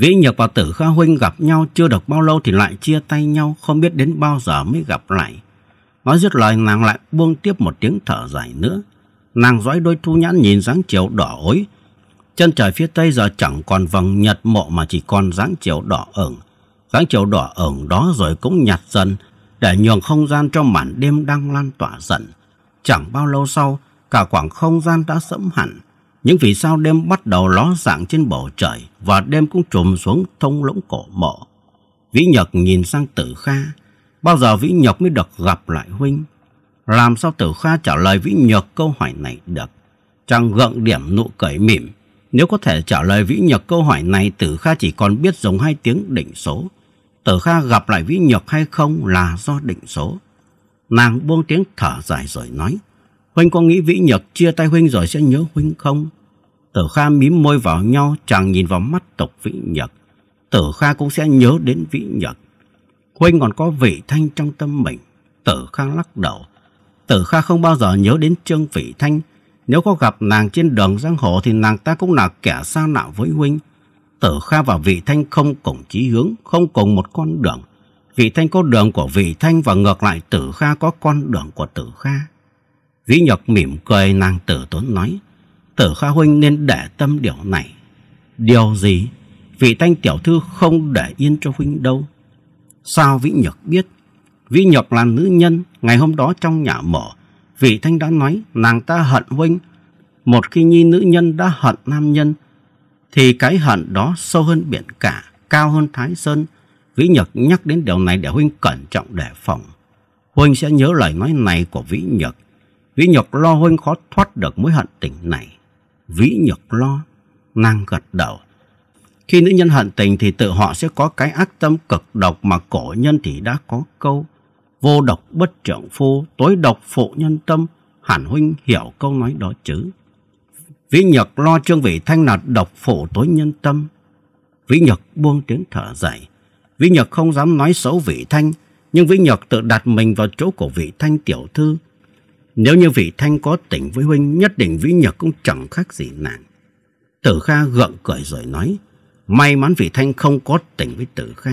Vĩ Nhược và tử kha huynh gặp nhau chưa được bao lâu thì lại chia tay nhau, không biết đến bao giờ mới gặp lại. Nói dứt lời nàng lại buông tiếp một tiếng thở dài nữa. Nàng dõi đôi thu nhãn nhìn dáng chiều đỏ ối. Chân trời phía tây giờ chẳng còn vầng nhật mộ mà chỉ còn dáng chiều đỏ ửng. Dáng chiều đỏ ửng đó rồi cũng nhạt dần để nhường không gian cho màn đêm đang lan tỏa dần. Chẳng bao lâu sau, cả khoảng không gian đã sẫm hẳn. Những vì sao đêm bắt đầu ló dạng trên bầu trời và đêm cũng trùm xuống thông lũng cổ mộ. Vĩ Nhật nhìn sang Tử Kha. Bao giờ Vĩ Nhật mới được gặp lại Huynh? Làm sao Tử Kha trả lời Vĩ Nhật câu hỏi này được? Chàng gượng điểm nụ cười mỉm. Nếu có thể trả lời Vĩ Nhật câu hỏi này, Tử Kha chỉ còn biết dùng hai tiếng định số. Tử Kha gặp lại Vĩ Nhật hay không là do định số. Nàng buông tiếng thở dài rồi nói. Huynh có nghĩ Vĩ Nhật chia tay Huynh rồi sẽ nhớ Huynh không? Tử Kha mím môi vào nhau, chàng nhìn vào mắt tộc Vĩ Nhật. Tử Kha cũng sẽ nhớ đến Vĩ Nhật. Huynh còn có vị thanh trong tâm mình. Tử Kha lắc đầu. Tử Kha không bao giờ nhớ đến Trương Vị Thanh. Nếu có gặp nàng trên đường giang hồ thì nàng ta cũng là kẻ xa lạ với Huynh. Tử Kha và Vị Thanh không cùng chí hướng, không cùng một con đường. Vị Thanh có đường của Vị Thanh và ngược lại Tử Kha có con đường của Tử Kha. Vĩ Nhược mỉm cười nàng tử tốn nói. Tử Kha Huynh nên để tâm điều này. Điều gì? Vị Thanh tiểu thư không để yên cho Huynh đâu. Sao Vĩ Nhược biết? Vĩ Nhược là nữ nhân. Ngày hôm đó trong nhà mở Vị Thanh đã nói nàng ta hận Huynh. Một khi nhi nữ nhân đã hận nam nhân, thì cái hận đó sâu hơn biển cả, cao hơn Thái Sơn, Vĩ Nhật nhắc đến điều này để Huynh cẩn trọng đề phòng. Huynh sẽ nhớ lời nói này của Vĩ Nhật. Vĩ Nhật lo Huynh khó thoát được mối hận tình này. Vĩ Nhật lo, nàng gật đầu. Khi nữ nhân hận tình thì tự họ sẽ có cái ác tâm cực độc mà cổ nhân thì đã có câu. Vô độc bất trưởng phu, tối độc phụ nhân tâm. Hẳn Huynh hiểu câu nói đó chứ. Vĩ Nhật lo Trương Vị Thanh nạt độc phụ tối nhân tâm. Vĩ Nhật buông tiếng thở dài. Vĩ Nhật không dám nói xấu Vị Thanh, nhưng Vĩ Nhật tự đặt mình vào chỗ của Vị Thanh tiểu thư. Nếu như Vị Thanh có tình với huynh, nhất định Vĩ Nhật cũng chẳng khác gì nàng. Tử Kha gượng cười rồi nói, may mắn Vị Thanh không có tình với Tử Kha.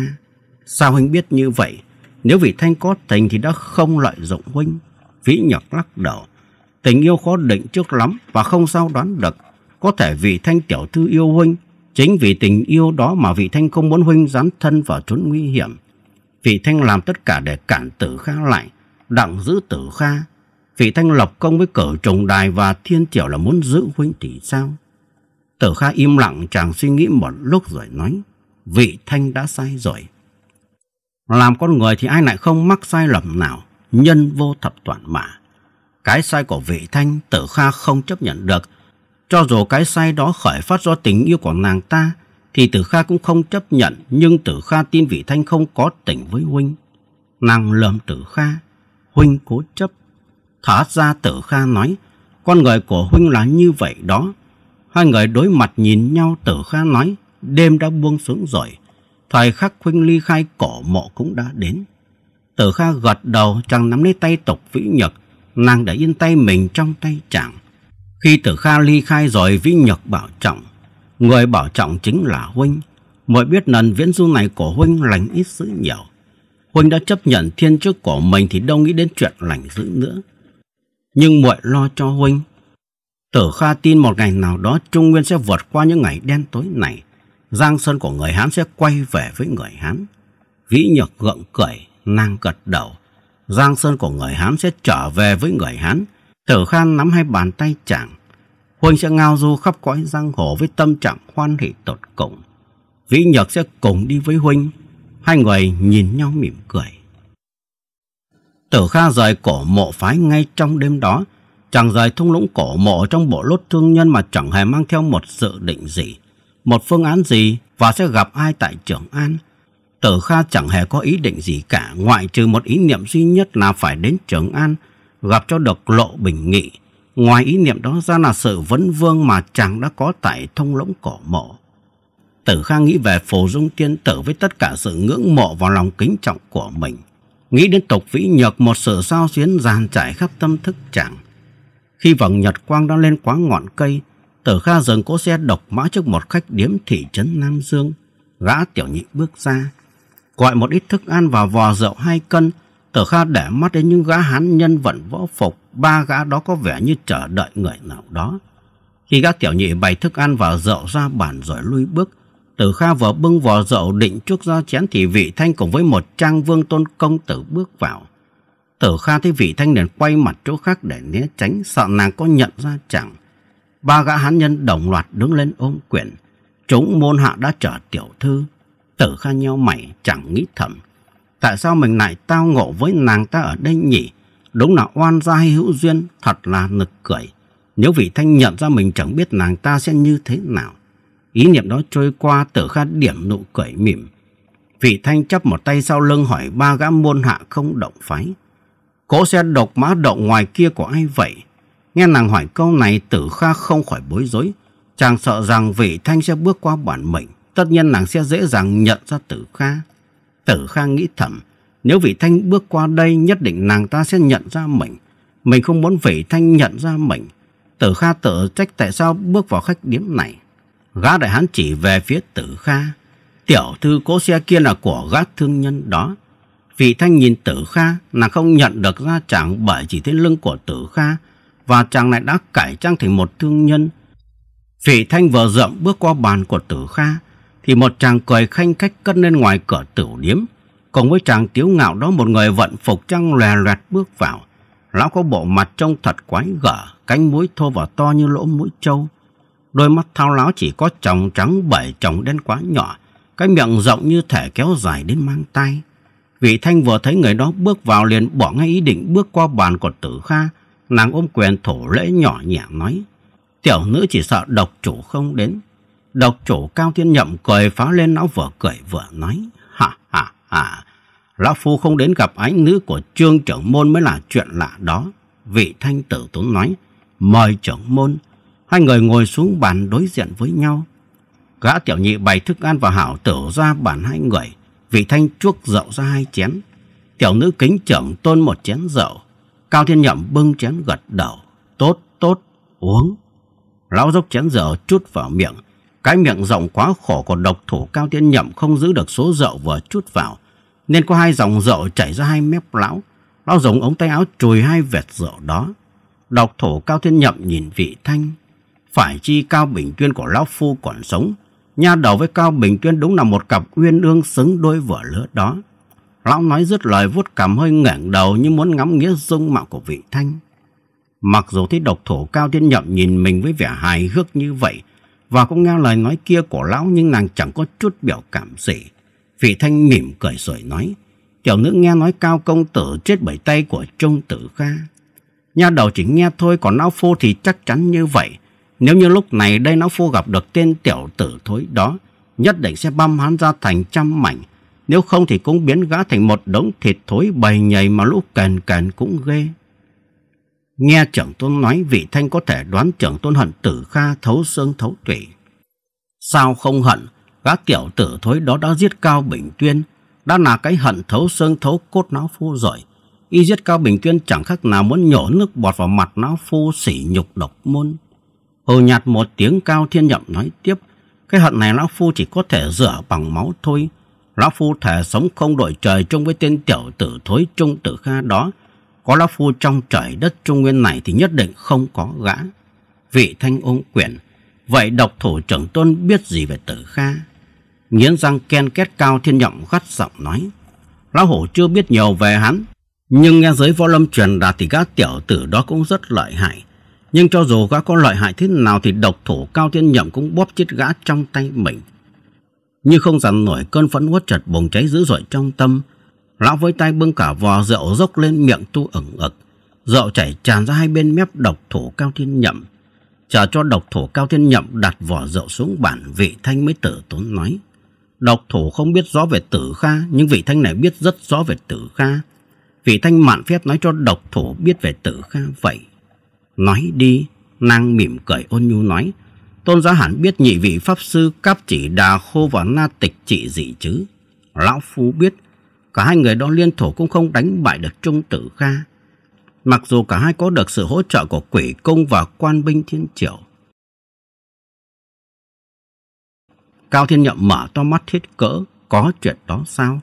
Sao huynh biết như vậy? Nếu Vị Thanh có tình thì đã không lợi dụng huynh. Vĩ Nhật lắc đầu. Tình yêu khó định trước lắm và không sao đoán được. Có thể vì Thanh tiểu thư yêu huynh Chính vì tình yêu đó mà vị Thanh không muốn Huynh dám thân vào chốn nguy hiểm. Vị Thanh làm tất cả để cản tử Kha lại, đặng giữ tử Kha. Vị Thanh lập công với cử trùng đài và thiên tiểu là muốn giữ Huynh thì sao? Tử Kha im lặng chàng suy nghĩ một lúc rồi nói, vị Thanh đã sai rồi. Làm con người thì ai lại không mắc sai lầm nào, nhân vô thập toàn mà. Cái sai của vị Thanh tử Kha không chấp nhận được cho dù cái sai đó khởi phát do tình yêu của nàng ta, thì Tử Kha cũng không chấp nhận, nhưng Tử Kha tin vị Thanh không có tình với Huynh. Nàng lầm Tử Kha, Huynh cố chấp. Thả ra Tử Kha nói, con người của Huynh là như vậy đó. Hai người đối mặt nhìn nhau Tử Kha nói, đêm đã buông xuống rồi, thời khắc Huynh ly khai cổ mộ cũng đã đến. Tử Kha gật đầu chàng nắm lấy tay Tộc Vĩ Nhật, nàng đã yên tay mình trong tay chàng. Khi Tử Kha ly khai rồi Vĩ Nhược bảo trọng. Người bảo trọng chính là Huynh. Mọi biết lần viễn du này của Huynh lành ít dữ nhiều. Huynh đã chấp nhận thiên chức của mình thì đâu nghĩ đến chuyện lành dữ nữa. Nhưng muội lo cho Huynh. Tử Kha tin một ngày nào đó Trung Nguyên sẽ vượt qua những ngày đen tối này. Giang sơn của người Hán sẽ quay về với người Hán. Vĩ Nhược gượng cười, nàng gật đầu. Giang sơn của người Hán sẽ trở về với người Hán Tử Khan nắm hai bàn tay chàng. Huynh sẽ ngao du khắp cõi giang hồ với tâm trạng hoan hỷ tột cùng. Vĩ Nhật sẽ cùng đi với Huynh. Hai người nhìn nhau mỉm cười. Tử Kha rời cổ mộ phái ngay trong đêm đó. Chàng rời thung lũng cổ mộ trong bộ lốt thương nhân mà chẳng hề mang theo một dự định gì, một phương án gì và sẽ gặp ai tại Trường An. Tử Kha chẳng hề có ý định gì cả ngoại trừ một ý niệm duy nhất là phải đến Trường An gặp cho được lộ bình nghị. Ngoài ý niệm đó ra là sự vấn vương mà chàng đã có tại thông lũng cổ mộ. Tử Khang nghĩ về phổ dung tiên tử với tất cả sự ngưỡng mộ và lòng kính trọng của mình. Nghĩ đến tục vĩ nhược một sự sao xuyến dàn trải khắp tâm thức chàng. Khi vòng nhật quang đã lên quá ngọn cây, Tử Kha dừng cố xe độc mã trước một khách điếm thị trấn Nam Dương. Gã tiểu nhị bước ra, gọi một ít thức ăn và vò rượu hai cân Tử Kha để mắt đến những gã hán nhân vận võ phục, ba gã đó có vẻ như chờ đợi người nào đó. Khi các tiểu nhị bày thức ăn vào rượu ra bàn rồi lui bước, Tử Kha vừa bưng vò rượu định chuốc ra chén thì vị thanh cùng với một trang vương tôn công tử bước vào. Tử Kha thấy vị thanh liền quay mặt chỗ khác để né tránh, sợ nàng có nhận ra chẳng. Ba gã hán nhân đồng loạt đứng lên ôm quyển. Chúng môn hạ đã trở tiểu thư. Tử Kha nheo mày chẳng nghĩ thầm Tại sao mình lại tao ngộ với nàng ta ở đây nhỉ? Đúng là oan gia hay hữu duyên, thật là nực cười. Nếu vị thanh nhận ra mình chẳng biết nàng ta sẽ như thế nào. Ý niệm đó trôi qua tử kha điểm nụ cười mỉm. Vị thanh chấp một tay sau lưng hỏi ba gã môn hạ không động phái. Cỗ xe độc mã đậu ngoài kia của ai vậy? Nghe nàng hỏi câu này tử kha không khỏi bối rối. Chàng sợ rằng vị thanh sẽ bước qua bản mình. Tất nhiên nàng sẽ dễ dàng nhận ra tử kha Tử Khang nghĩ thầm, nếu Vị Thanh bước qua đây nhất định nàng ta sẽ nhận ra mình. Mình không muốn Vị Thanh nhận ra mình. Tử Kha tự trách tại sao bước vào khách điếm này. Gã đại hán chỉ về phía Tử Kha. Tiểu thư cố xe kia là của gã thương nhân đó. Vị Thanh nhìn Tử Kha, nàng không nhận được ra chàng bởi chỉ thấy lưng của Tử Kha và chàng này đã cải trang thành một thương nhân. Vị Thanh vừa rậm bước qua bàn của Tử Kha, thì một chàng cười khanh khách cất lên ngoài cửa tửu điếm. Cùng với chàng tiếu ngạo đó một người vận phục trăng lòe loẹt bước vào. Lão có bộ mặt trông thật quái gở, cánh mũi thô và to như lỗ mũi trâu. Đôi mắt thao láo chỉ có tròng trắng bảy tròng đen quá nhỏ, cái miệng rộng như thể kéo dài đến mang tay. Vị Thanh vừa thấy người đó bước vào liền bỏ ngay ý định bước qua bàn của tử kha. Nàng ôm quyền thổ lễ nhỏ nhẹ nói, tiểu nữ chỉ sợ độc chủ không đến, Độc chủ Cao Thiên Nhậm cười pháo lên lão vừa cười vừa nói. Ha ha ha. Lão Phu không đến gặp ái nữ của trương trưởng môn mới là chuyện lạ đó. Vị thanh tử tốn nói. Mời trưởng môn. Hai người ngồi xuống bàn đối diện với nhau. Gã tiểu nhị bày thức ăn và hảo tử ra bàn hai người. Vị thanh chuốc rượu ra hai chén. Tiểu nữ kính trưởng tôn một chén rượu. Cao Thiên Nhậm bưng chén gật đầu. Tốt, tốt, uống. Lão dốc chén rượu chút vào miệng. Cái miệng rộng quá khổ của độc thủ cao tiên nhậm không giữ được số rượu vừa chút vào. Nên có hai dòng rượu chảy ra hai mép lão. Lão dùng ống tay áo chùi hai vệt rượu đó. Độc thủ cao thiên nhậm nhìn vị thanh. Phải chi cao bình tuyên của lão phu còn sống. Nha đầu với cao bình tuyên đúng là một cặp uyên ương xứng đôi vợ lứa đó. Lão nói dứt lời vuốt cằm hơi ngẩng đầu như muốn ngắm nghĩa dung mạo của vị thanh. Mặc dù thấy độc thủ cao thiên nhậm nhìn mình với vẻ hài hước như vậy, và cũng nghe lời nói kia của lão nhưng nàng chẳng có chút biểu cảm gì. Vị thanh mỉm cười rồi nói, tiểu nữ nghe nói cao công tử chết bởi tay của trung tử kha. Nha đầu chỉ nghe thôi còn lão phu thì chắc chắn như vậy. Nếu như lúc này đây lão phu gặp được tên tiểu tử thối đó, nhất định sẽ băm hắn ra thành trăm mảnh. Nếu không thì cũng biến gã thành một đống thịt thối bầy nhầy mà lúc kèn kèn cũng ghê. Nghe trưởng tôn nói vị thanh có thể đoán trưởng tôn hận tử kha thấu xương thấu tủy. Sao không hận, gã tiểu tử thối đó đã giết Cao Bình Tuyên, đã là cái hận thấu xương thấu cốt não phu rồi. Y giết Cao Bình Tuyên chẳng khác nào muốn nhổ nước bọt vào mặt não phu sỉ nhục độc môn. Hồ nhạt một tiếng Cao Thiên Nhậm nói tiếp, cái hận này lão phu chỉ có thể rửa bằng máu thôi. Lão phu thể sống không đổi trời chung với tên tiểu tử thối trung tử kha đó, có lão phu trong trời đất trung nguyên này thì nhất định không có gã. Vị thanh ôn quyển, vậy độc thủ trưởng tôn biết gì về tử kha? Nghiến răng ken kết cao thiên nhậm gắt giọng nói. Lão hổ chưa biết nhiều về hắn, nhưng nghe giới võ lâm truyền đạt thì gã tiểu tử đó cũng rất lợi hại. Nhưng cho dù gã có lợi hại thế nào thì độc thủ cao thiên nhậm cũng bóp chết gã trong tay mình. Nhưng không dằn nổi cơn phẫn uất chợt bùng cháy dữ dội trong tâm, Lão với tay bưng cả vò rượu dốc lên miệng tu ửng ực. Rượu chảy tràn ra hai bên mép độc thủ cao thiên nhậm. Chờ cho độc thủ cao thiên nhậm đặt vỏ rượu xuống bản vị thanh mới tử tốn nói. Độc thủ không biết rõ về tử kha nhưng vị thanh này biết rất rõ về tử kha. Vị thanh mạn phép nói cho độc thủ biết về tử kha vậy. Nói đi, nàng mỉm cười ôn nhu nói. Tôn giáo hẳn biết nhị vị pháp sư cáp chỉ đà khô và na tịch trị gì chứ. Lão Phú biết Cả hai người đó liên thủ cũng không đánh bại được Trung Tử Kha. Mặc dù cả hai có được sự hỗ trợ của quỷ công và quan binh thiên triều. Cao Thiên Nhậm mở to mắt thiết cỡ, có chuyện đó sao?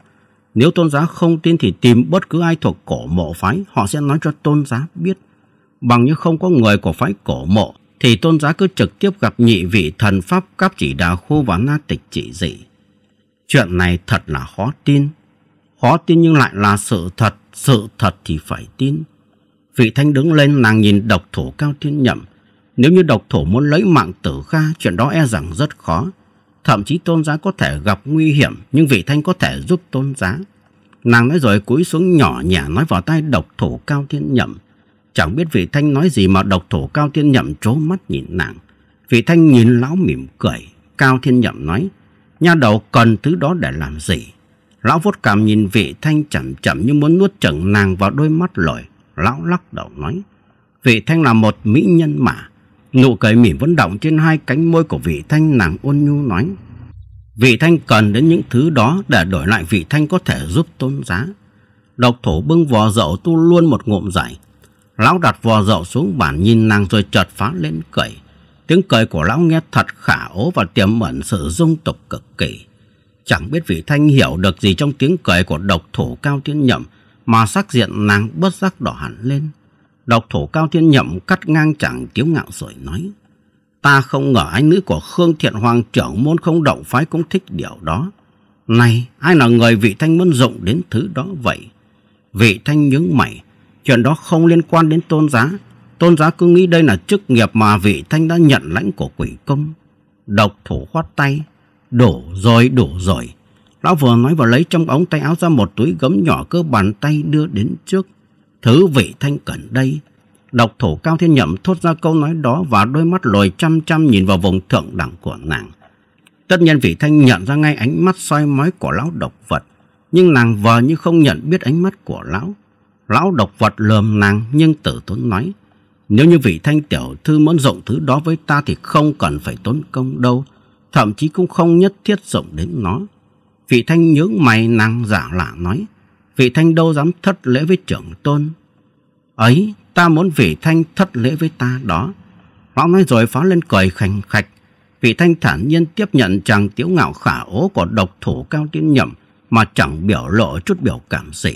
Nếu tôn giáo không tin thì tìm bất cứ ai thuộc cổ mộ phái, họ sẽ nói cho tôn giáo biết. Bằng như không có người của phái cổ mộ, thì tôn giáo cứ trực tiếp gặp nhị vị thần pháp các chỉ đạo khu và na tịch trị dị. Chuyện này thật là khó tin khó tin nhưng lại là sự thật, sự thật thì phải tin. Vị Thanh đứng lên nàng nhìn độc thủ Cao Thiên Nhậm. Nếu như độc thủ muốn lấy mạng tử kha, chuyện đó e rằng rất khó. Thậm chí tôn giá có thể gặp nguy hiểm, nhưng vị Thanh có thể giúp tôn giá. Nàng nói rồi cúi xuống nhỏ nhẹ nói vào tay độc thủ Cao Thiên Nhậm. Chẳng biết vị Thanh nói gì mà độc thủ Cao Thiên Nhậm trố mắt nhìn nàng. Vị Thanh nhìn lão mỉm cười. Cao Thiên Nhậm nói, nha đầu cần thứ đó để làm gì? Lão vốt cảm nhìn vị thanh chậm chậm như muốn nuốt chửng nàng vào đôi mắt lồi. Lão lắc đầu nói. Vị thanh là một mỹ nhân mà. Nụ cười mỉm vẫn động trên hai cánh môi của vị thanh nàng ôn nhu nói. Vị thanh cần đến những thứ đó để đổi lại vị thanh có thể giúp tôn giá. Độc thủ bưng vò dậu tu luôn một ngụm giải. Lão đặt vò dậu xuống bàn nhìn nàng rồi chợt phá lên cười. Tiếng cười của lão nghe thật khả ố và tiềm ẩn sự dung tục cực kỳ. Chẳng biết vị thanh hiểu được gì trong tiếng cười của độc thủ cao thiên nhậm mà sắc diện nàng bất giác đỏ hẳn lên. Độc thủ cao thiên nhậm cắt ngang chẳng kiếu ngạo rồi nói. Ta không ngờ anh nữ của Khương Thiện Hoàng trưởng môn không động phái cũng thích điều đó. Này, ai là người vị thanh muốn dụng đến thứ đó vậy? Vị thanh nhướng mày, chuyện đó không liên quan đến tôn giá. Tôn giá cứ nghĩ đây là chức nghiệp mà vị thanh đã nhận lãnh của quỷ công. Độc thủ khoát tay, Đổ rồi, đổ rồi. Lão vừa nói và lấy trong ống tay áo ra một túi gấm nhỏ cơ bàn tay đưa đến trước. Thứ vị thanh cẩn đây. Độc thủ cao thiên nhậm thốt ra câu nói đó và đôi mắt lồi chăm chăm nhìn vào vùng thượng đẳng của nàng. Tất nhiên vị thanh nhận ra ngay ánh mắt soi mói của lão độc vật. Nhưng nàng vờ như không nhận biết ánh mắt của lão. Lão độc vật lườm nàng nhưng tử tốn nói. Nếu như vị thanh tiểu thư muốn dụng thứ đó với ta thì không cần phải tốn công đâu thậm chí cũng không nhất thiết rộng đến nó. Vị thanh nhớ mày nàng giả lạ nói, vị thanh đâu dám thất lễ với trưởng tôn. Ấy, ta muốn vị thanh thất lễ với ta đó. Lão nói rồi phá lên cười khành khạch. Vị thanh thản nhiên tiếp nhận chàng tiểu ngạo khả ố của độc thủ cao tiến nhậm mà chẳng biểu lộ chút biểu cảm gì.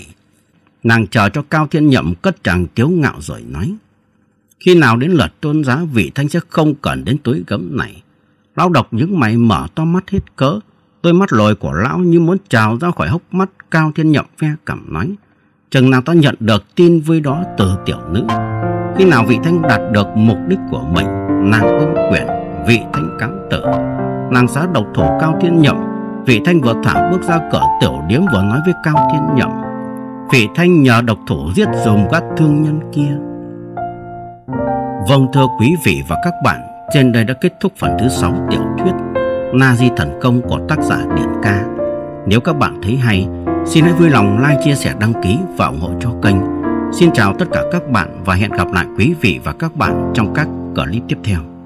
Nàng chờ cho Cao Thiên Nhậm cất chàng tiếu ngạo rồi nói. Khi nào đến lượt tôn giá vị thanh sẽ không cần đến túi gấm này. Lão độc những mày mở to mắt hết cỡ. Tôi mắt lồi của lão như muốn trào ra khỏi hốc mắt cao thiên nhậm phe cảm nói. Chừng nào ta nhận được tin vui đó từ tiểu nữ. Khi nào vị thanh đạt được mục đích của mình, nàng công quyền, vị thanh cắn tử. Nàng xá độc thủ cao thiên nhậm. Vị thanh vừa thả bước ra cửa tiểu điếm vừa nói với cao thiên nhậm. Vị thanh nhờ độc thủ giết dùm các thương nhân kia. Vâng thưa quý vị và các bạn, trên đây đã kết thúc phần thứ 6 tiểu thuyết nazi Thần Công của tác giả điện Ca. Nếu các bạn thấy hay, xin hãy vui lòng like, chia sẻ, đăng ký và ủng hộ cho kênh. Xin chào tất cả các bạn và hẹn gặp lại quý vị và các bạn trong các clip tiếp theo.